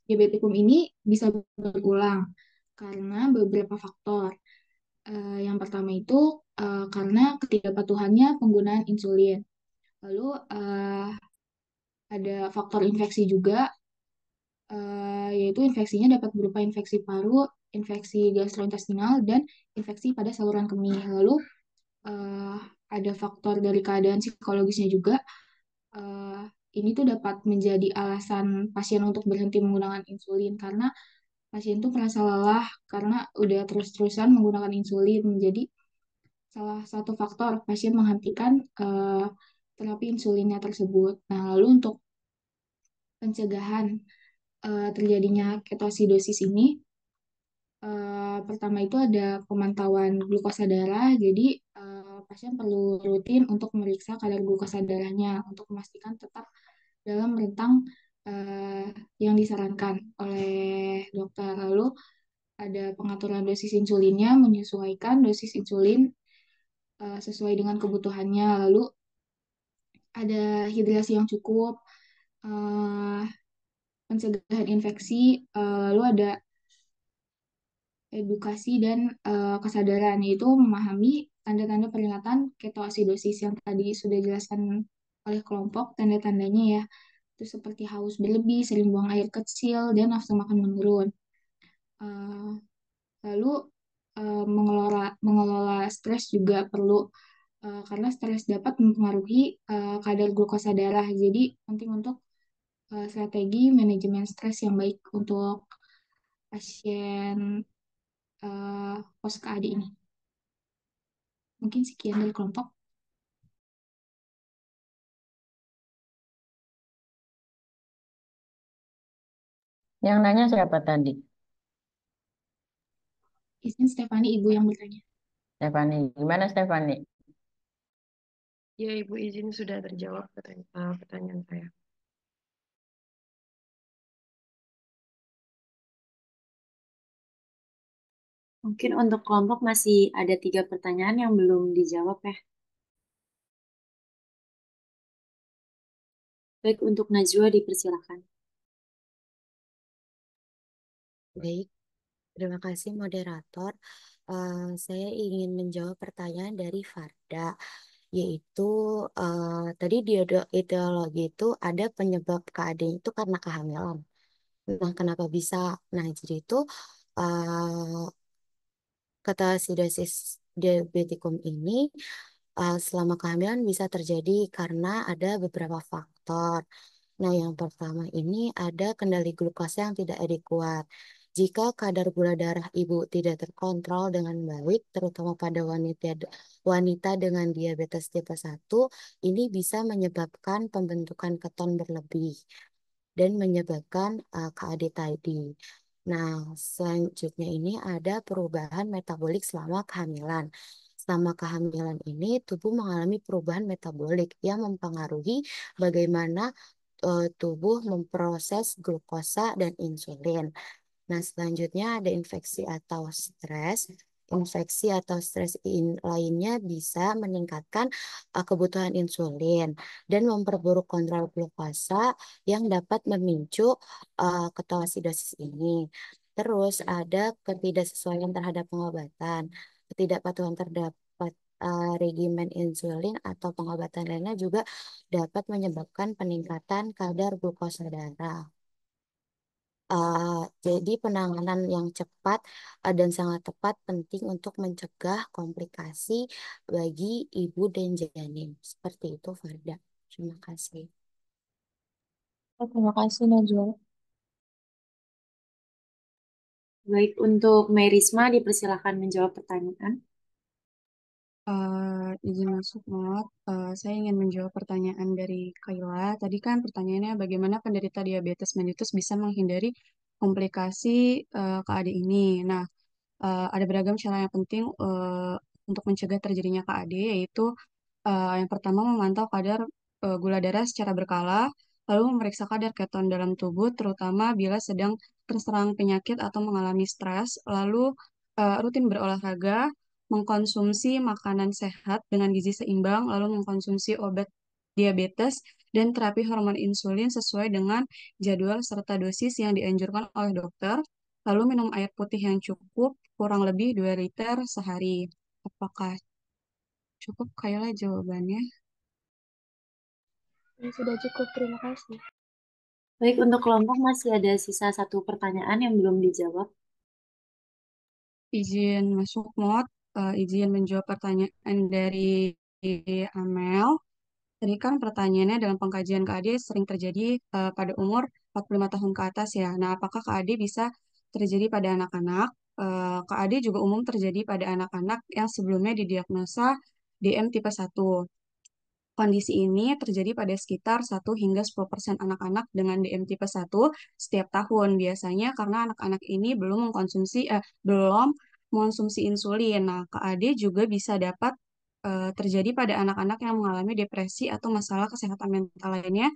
S6: diabetikum ini bisa berulang karena beberapa faktor. Uh, yang pertama itu uh, karena ketidakpatuhannya penggunaan insulin. Lalu uh, ada faktor infeksi juga, uh, yaitu infeksinya dapat berupa infeksi paru, infeksi gastrointestinal dan infeksi pada saluran kemih. Lalu uh, ada faktor dari keadaan psikologisnya juga. Uh, ini tuh dapat menjadi alasan pasien untuk berhenti menggunakan insulin karena pasien tuh merasa lelah karena udah terus-terusan menggunakan insulin menjadi salah satu faktor pasien menghentikan uh, terapi insulinnya tersebut. Nah, lalu untuk pencegahan uh, terjadinya ketosidosis ini Eh, pertama itu ada pemantauan glukosa darah. Jadi uh, pasien perlu rutin untuk memeriksa kadar glukosa darahnya untuk memastikan tetap dalam rentang uh, yang disarankan oleh dokter. Lalu ada pengaturan dosis insulinnya menyesuaikan dosis insulin uh, sesuai dengan kebutuhannya. Lalu ada hidrasi yang cukup, uh, pencegahan infeksi, uh, lalu ada edukasi dan uh, kesadaran yaitu memahami tanda-tanda peringatan ketoasidosis yang tadi sudah dijelaskan oleh kelompok tanda-tandanya ya itu seperti haus berlebih, sering buang air kecil, dan nafsu makan menurun. Uh, lalu uh, mengelola mengelola stres juga perlu uh, karena stres dapat mempengaruhi uh, kadar glukosa darah. Jadi penting untuk uh, strategi manajemen stres yang baik untuk pasien eh, pos KAD ini. Mungkin sekian dari kelompok.
S1: Yang nanya siapa tadi?
S2: Izin Stefani, ibu yang bertanya.
S5: Stefani, gimana Stefani?
S2: Ya, ibu izin sudah terjawab pertanyaan,
S5: eh, pertanyaan saya.
S1: Mungkin untuk kelompok masih ada tiga pertanyaan yang belum dijawab ya. Baik, untuk Najwa dipersilakan. Baik, terima
S3: kasih moderator. Uh, saya ingin menjawab pertanyaan dari Farda, yaitu uh, tadi di ideologi itu ada penyebab keadaan itu karena kehamilan. Nah, kenapa bisa? Nah, jadi itu uh, ketoasidosis diabetikum ini uh, selama kehamilan bisa terjadi karena ada beberapa faktor. Nah, yang pertama ini ada kendali glukosa yang tidak adekuat. Jika kadar gula darah ibu tidak terkontrol dengan baik, terutama pada wanita wanita dengan diabetes tipe 1, ini bisa menyebabkan pembentukan keton berlebih dan menyebabkan uh, eh, KAD tadi. Nah, selanjutnya ini ada perubahan metabolik selama kehamilan. Selama kehamilan ini, tubuh mengalami perubahan metabolik yang mempengaruhi bagaimana uh, tubuh memproses glukosa dan insulin. Nah, selanjutnya ada infeksi atau stres infeksi atau stres in lainnya bisa meningkatkan uh, kebutuhan insulin dan memperburuk kontrol glukosa yang dapat memicu uh, ketoasidosis ini. Terus ada ketidaksesuaian terhadap pengobatan, ketidakpatuhan terdapat eh, regimen insulin atau pengobatan lainnya juga dapat menyebabkan peningkatan kadar glukosa darah. Uh, jadi penanganan yang cepat uh, dan sangat tepat penting untuk mencegah komplikasi bagi ibu dan janin. Seperti itu, Farda. Terima kasih.
S1: Oh, terima kasih, Najwa. Baik, untuk
S2: Merisma dipersilahkan menjawab pertanyaan.
S4: Uh, izin masuk, maaf, Uh, saya ingin menjawab pertanyaan dari Kaila. Tadi kan pertanyaannya bagaimana penderita diabetes mellitus bisa menghindari komplikasi uh, eh, KAD ini. Nah, uh, ada beragam cara yang penting uh, untuk mencegah terjadinya KAD, yaitu uh, yang pertama memantau kadar uh, gula darah secara berkala, lalu memeriksa kadar keton dalam tubuh, terutama bila sedang terserang penyakit atau mengalami stres, lalu rutin berolahraga, mengkonsumsi makanan sehat dengan gizi seimbang, lalu mengkonsumsi obat diabetes, dan terapi hormon insulin sesuai dengan jadwal serta dosis yang dianjurkan oleh dokter, lalu minum air putih yang cukup, kurang lebih 2 liter sehari. Apakah cukup Kayalah jawabannya?
S1: Ini ya, sudah cukup, terima kasih.
S2: Baik, untuk kelompok masih ada sisa satu pertanyaan yang belum dijawab.
S4: Izin masuk mod uh, izin menjawab pertanyaan dari Amel. Tadi kan pertanyaannya dalam pengkajian KAD sering terjadi uh, pada umur 45 tahun ke atas ya. Nah, apakah KAD bisa terjadi pada anak-anak? Uh, eh, KAD juga umum terjadi pada anak-anak yang sebelumnya didiagnosa DM tipe 1. Kondisi ini terjadi pada sekitar 1 hingga 10% anak-anak dengan DM tipe 1 setiap tahun biasanya karena anak-anak ini belum mengkonsumsi eh, belum mengonsumsi insulin. Nah, KAD juga bisa dapat uh, terjadi pada anak-anak yang mengalami depresi atau masalah kesehatan mental lainnya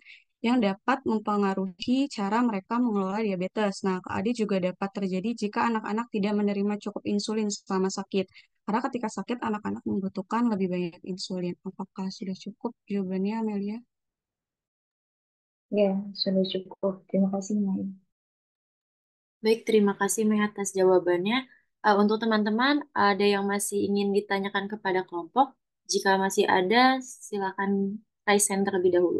S4: yang dapat mempengaruhi cara mereka mengelola diabetes. Nah, KAD juga dapat terjadi jika anak-anak tidak menerima cukup insulin selama sakit. Karena ketika sakit, anak-anak membutuhkan lebih banyak insulin. Apakah sudah cukup jawabannya, Amelia?
S1: Ya, sudah
S2: cukup. Terima kasih, Mei. Baik, terima kasih Mei atas jawabannya. Uh, untuk teman-teman, ada yang masih ingin ditanyakan kepada kelompok? Jika masih ada, silakan raise hand terlebih dahulu.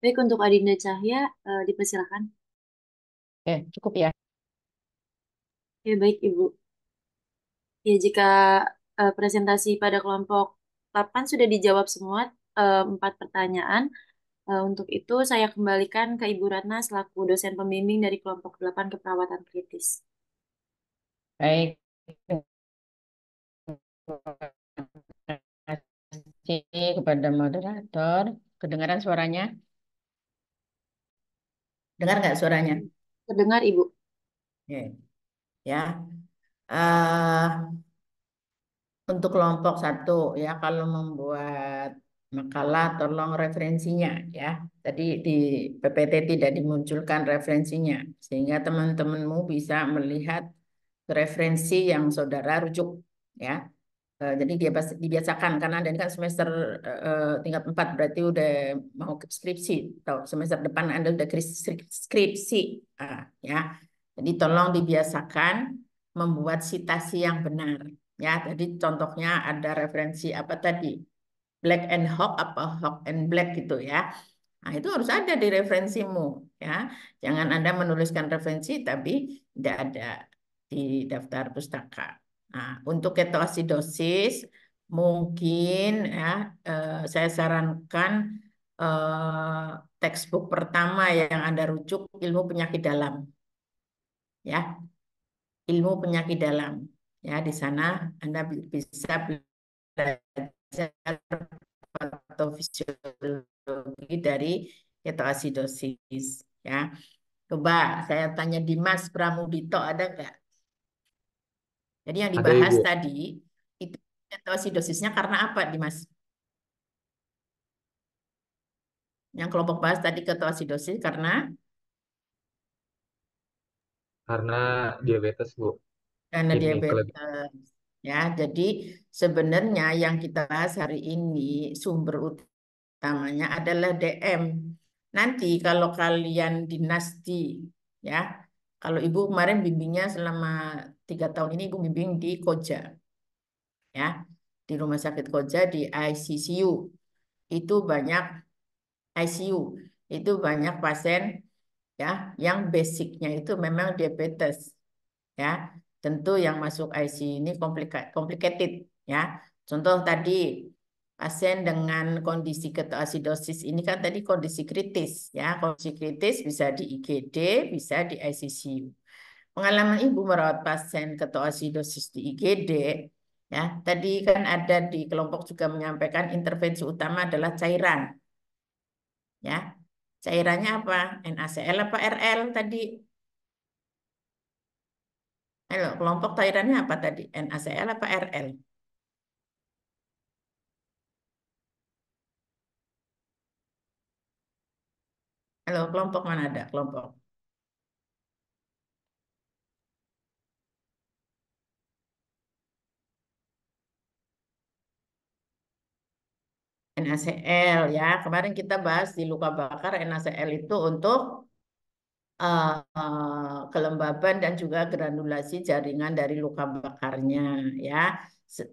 S1: Baik, untuk Adinda Cahya, uh, dipersilakan. Oke, ya, eh, cukup
S6: ya.
S2: Ya, baik Ibu. Ya, jika uh, presentasi pada kelompok 8 sudah dijawab semua, uh, pertanyaan, Eh, untuk itu, saya kembalikan ke Ibu Ratna selaku dosen pembimbing dari kelompok 8 keperawatan kritis.
S1: Baik.
S5: Terima kasih kepada moderator. Kedengaran suaranya? Dengar nggak suaranya? Terdengar, Ibu. Ya. ya. Uh, untuk kelompok satu, ya kalau membuat makalah tolong referensinya ya. Tadi di PPT tidak dimunculkan referensinya sehingga teman-temanmu bisa melihat referensi yang saudara rujuk ya. Eh, jadi dia dibiasakan karena Anda ini kan semester eh, eh, tingkat 4 berarti udah mau skripsi atau semester depan Anda udah skripsi ah, ya. Jadi tolong dibiasakan membuat sitasi yang benar ya. Tadi contohnya ada referensi apa tadi? black and hawk apa hawk and black gitu ya. Nah, itu harus ada di referensimu ya. Jangan Anda menuliskan referensi tapi tidak ada di daftar pustaka. Nah, untuk ketoasidosis mungkin ya eh, saya sarankan eh, textbook pertama yang Anda rujuk ilmu penyakit dalam. Ya. Ilmu penyakit dalam. Ya, di sana Anda bisa belajar belajar patofisiologi dari ketoasidosis ya. Coba saya tanya Dimas Pramudito ada nggak? Jadi yang dibahas ada, tadi itu ketoasidosisnya karena apa Dimas? Yang kelompok bahas tadi ketoasidosis karena
S2: karena diabetes Bu.
S5: Karena Ini diabetes. Ya, jadi sebenarnya yang kita bahas hari ini sumber utamanya adalah DM. Nanti kalau kalian dinasti, ya, kalau ibu kemarin bimbingnya selama tiga tahun ini ibu bimbing di Koja, ya, di Rumah Sakit Koja di ICU, itu banyak ICU itu banyak pasien ya yang basicnya itu memang diabetes ya Tentu yang masuk ICU ini complicated ya. Contoh tadi pasien dengan kondisi ketoasidosis ini kan tadi kondisi kritis ya kondisi kritis bisa di IGD bisa di ICU pengalaman ibu merawat pasien ketoasidosis di IGD ya tadi kan ada di kelompok juga menyampaikan intervensi utama adalah cairan ya cairannya apa NaCl apa RL tadi Halo, kelompok cairannya apa tadi? NaCl apa RL? Halo, kelompok mana ada? Kelompok. NaCl ya. Kemarin kita bahas di luka bakar NaCl itu untuk uh, kelembaban dan juga granulasi jaringan dari luka bakarnya ya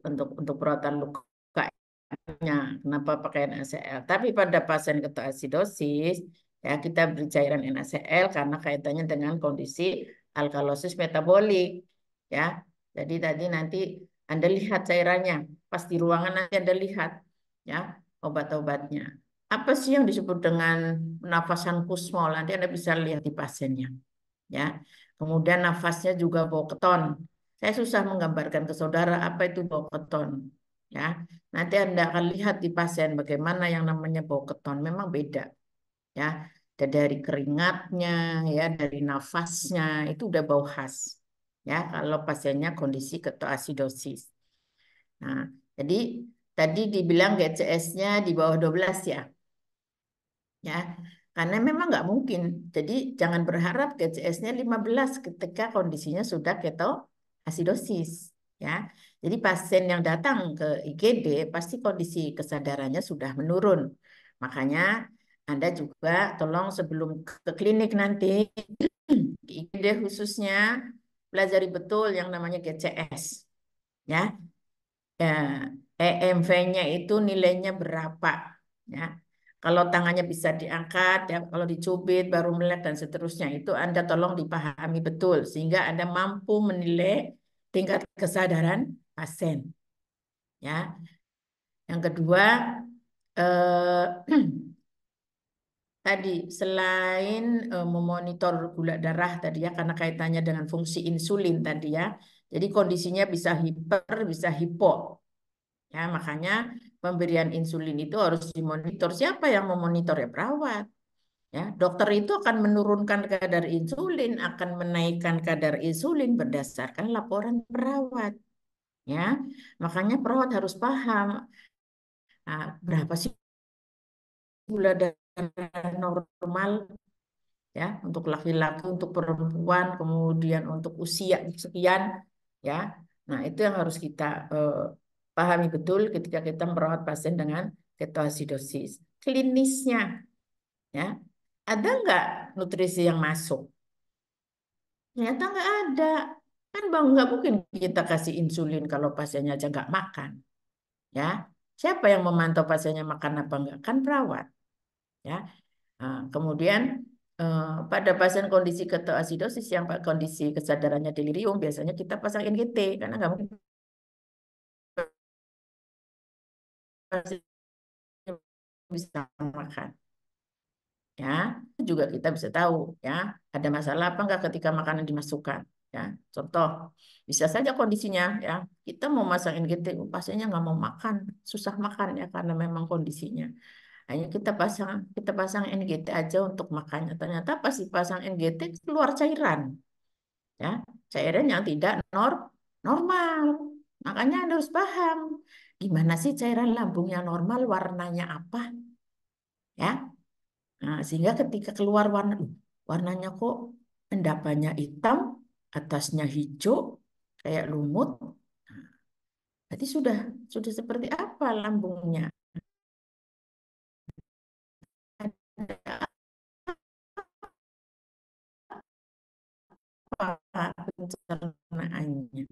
S5: untuk untuk perawatan lukanya. Kenapa pakai NACL Tapi pada pasien ketoasidosis ya kita beri cairan NaCl karena kaitannya dengan kondisi alkalosis metabolik ya. Jadi tadi nanti Anda lihat cairannya, pas di ruangan nanti Anda lihat ya obat-obatnya apa sih yang disebut dengan penafasan kusmol? Nanti Anda bisa lihat di pasiennya. Ya. Kemudian nafasnya juga bau keton. Saya susah menggambarkan ke saudara apa itu bau keton. Ya. Nanti Anda akan lihat di pasien bagaimana yang namanya bau keton Memang beda. Ya. dari keringatnya, ya, dari nafasnya, itu udah bau khas. Ya, kalau pasiennya kondisi ketoasidosis. Nah, jadi Tadi dibilang GCS-nya di bawah 12 ya ya karena memang nggak mungkin. Jadi jangan berharap GCS-nya 15 ketika kondisinya sudah keto asidosis ya. Jadi pasien yang datang ke IGD pasti kondisi kesadarannya sudah menurun. Makanya Anda juga tolong sebelum ke klinik nanti ke IGD khususnya pelajari betul yang namanya GCS. Ya. ya EMV-nya itu nilainya berapa ya kalau tangannya bisa diangkat, ya, kalau dicubit, baru melihat dan seterusnya. Itu Anda tolong dipahami betul, sehingga Anda mampu menilai tingkat kesadaran pasien. Ya. Yang kedua, eh, tadi selain eh, memonitor gula darah tadi ya karena kaitannya dengan fungsi insulin tadi ya. Jadi kondisinya bisa hiper, bisa hipo. Ya, makanya pemberian insulin itu harus dimonitor. Siapa yang memonitor ya perawat. Ya, dokter itu akan menurunkan kadar insulin, akan menaikkan kadar insulin berdasarkan laporan perawat. Ya, makanya perawat harus paham nah, berapa sih gula darah normal ya untuk laki-laki, untuk perempuan, kemudian untuk usia sekian ya. Nah, itu yang harus kita uh, pahami betul ketika kita merawat pasien dengan ketoasidosis.
S3: Klinisnya,
S5: ya ada nggak nutrisi yang masuk? Ternyata nggak ada. Kan bang nggak mungkin kita kasih insulin kalau pasiennya aja nggak makan. Ya, siapa yang memantau pasiennya makan apa nggak? Kan perawat. Ya, nah, kemudian eh, pada pasien kondisi ketoasidosis yang kondisi kesadarannya delirium biasanya kita pasang NGT karena nggak mungkin
S1: bisa makan.
S5: Ya, juga kita bisa tahu ya, ada masalah apa enggak ketika makanan dimasukkan, ya. Contoh, bisa saja kondisinya ya, kita mau masakin NGT pasiennya nggak mau makan, susah makan ya karena memang kondisinya. Hanya kita pasang kita pasang NGT aja untuk makannya. Ternyata pas dipasang NGT keluar cairan. Ya, cairan yang tidak nor normal. Makanya Anda harus paham gimana sih cairan lambungnya normal, warnanya apa, ya. Nah, sehingga ketika keluar warna, warnanya kok endapannya hitam, atasnya hijau, kayak lumut. jadi nah, berarti sudah
S1: sudah seperti apa lambungnya?
S5: pencernaannya?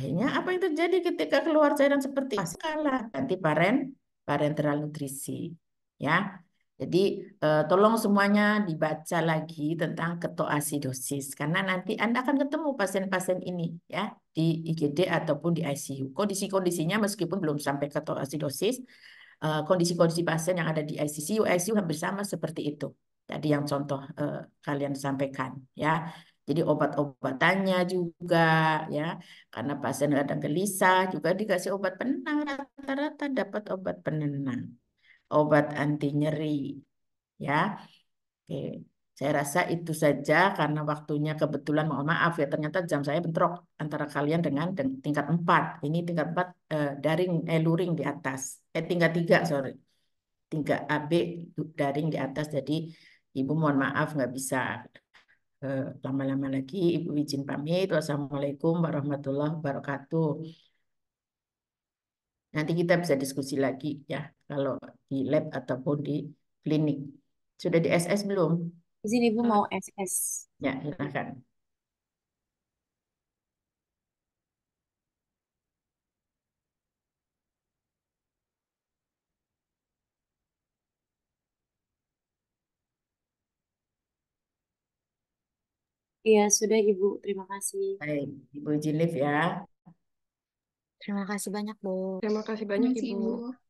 S5: Akhirnya apa yang terjadi ketika keluar cairan seperti itu? nanti ganti paren parenteral nutrisi ya. Jadi eh, tolong semuanya dibaca lagi tentang ketoasidosis karena nanti Anda akan ketemu pasien-pasien ini ya di IGD ataupun di ICU. Kondisi-kondisinya meskipun belum sampai ketoasidosis, kondisi eh, kondisi-kondisi pasien yang ada di ICU, ICU hampir sama seperti itu. Tadi yang contoh eh, kalian sampaikan ya. Jadi obat-obatannya juga ya, karena pasien kadang gelisah juga dikasih obat penenang rata-rata dapat obat penenang, obat anti nyeri ya. Oke. Saya rasa itu saja karena waktunya kebetulan mohon maaf ya ternyata jam saya bentrok antara kalian dengan tingkat 4. Ini tingkat 4 eh, daring eh luring di atas. Eh tingkat 3 sorry. tingkat AB daring di atas jadi Ibu mohon maaf nggak bisa lama-lama eh, lagi Ibu izin pamit. Wassalamualaikum warahmatullahi wabarakatuh. Nanti kita bisa diskusi lagi ya kalau di lab ataupun di klinik. Sudah di SS belum?
S2: Izin Ibu mau SS.
S1: Ya, silakan.
S2: Iya, sudah Ibu. Terima kasih.
S5: Baik, Ibu Jilif ya.
S2: Terima kasih banyak, Bu. Terima kasih banyak, Terima kasih, Ibu. Ibu.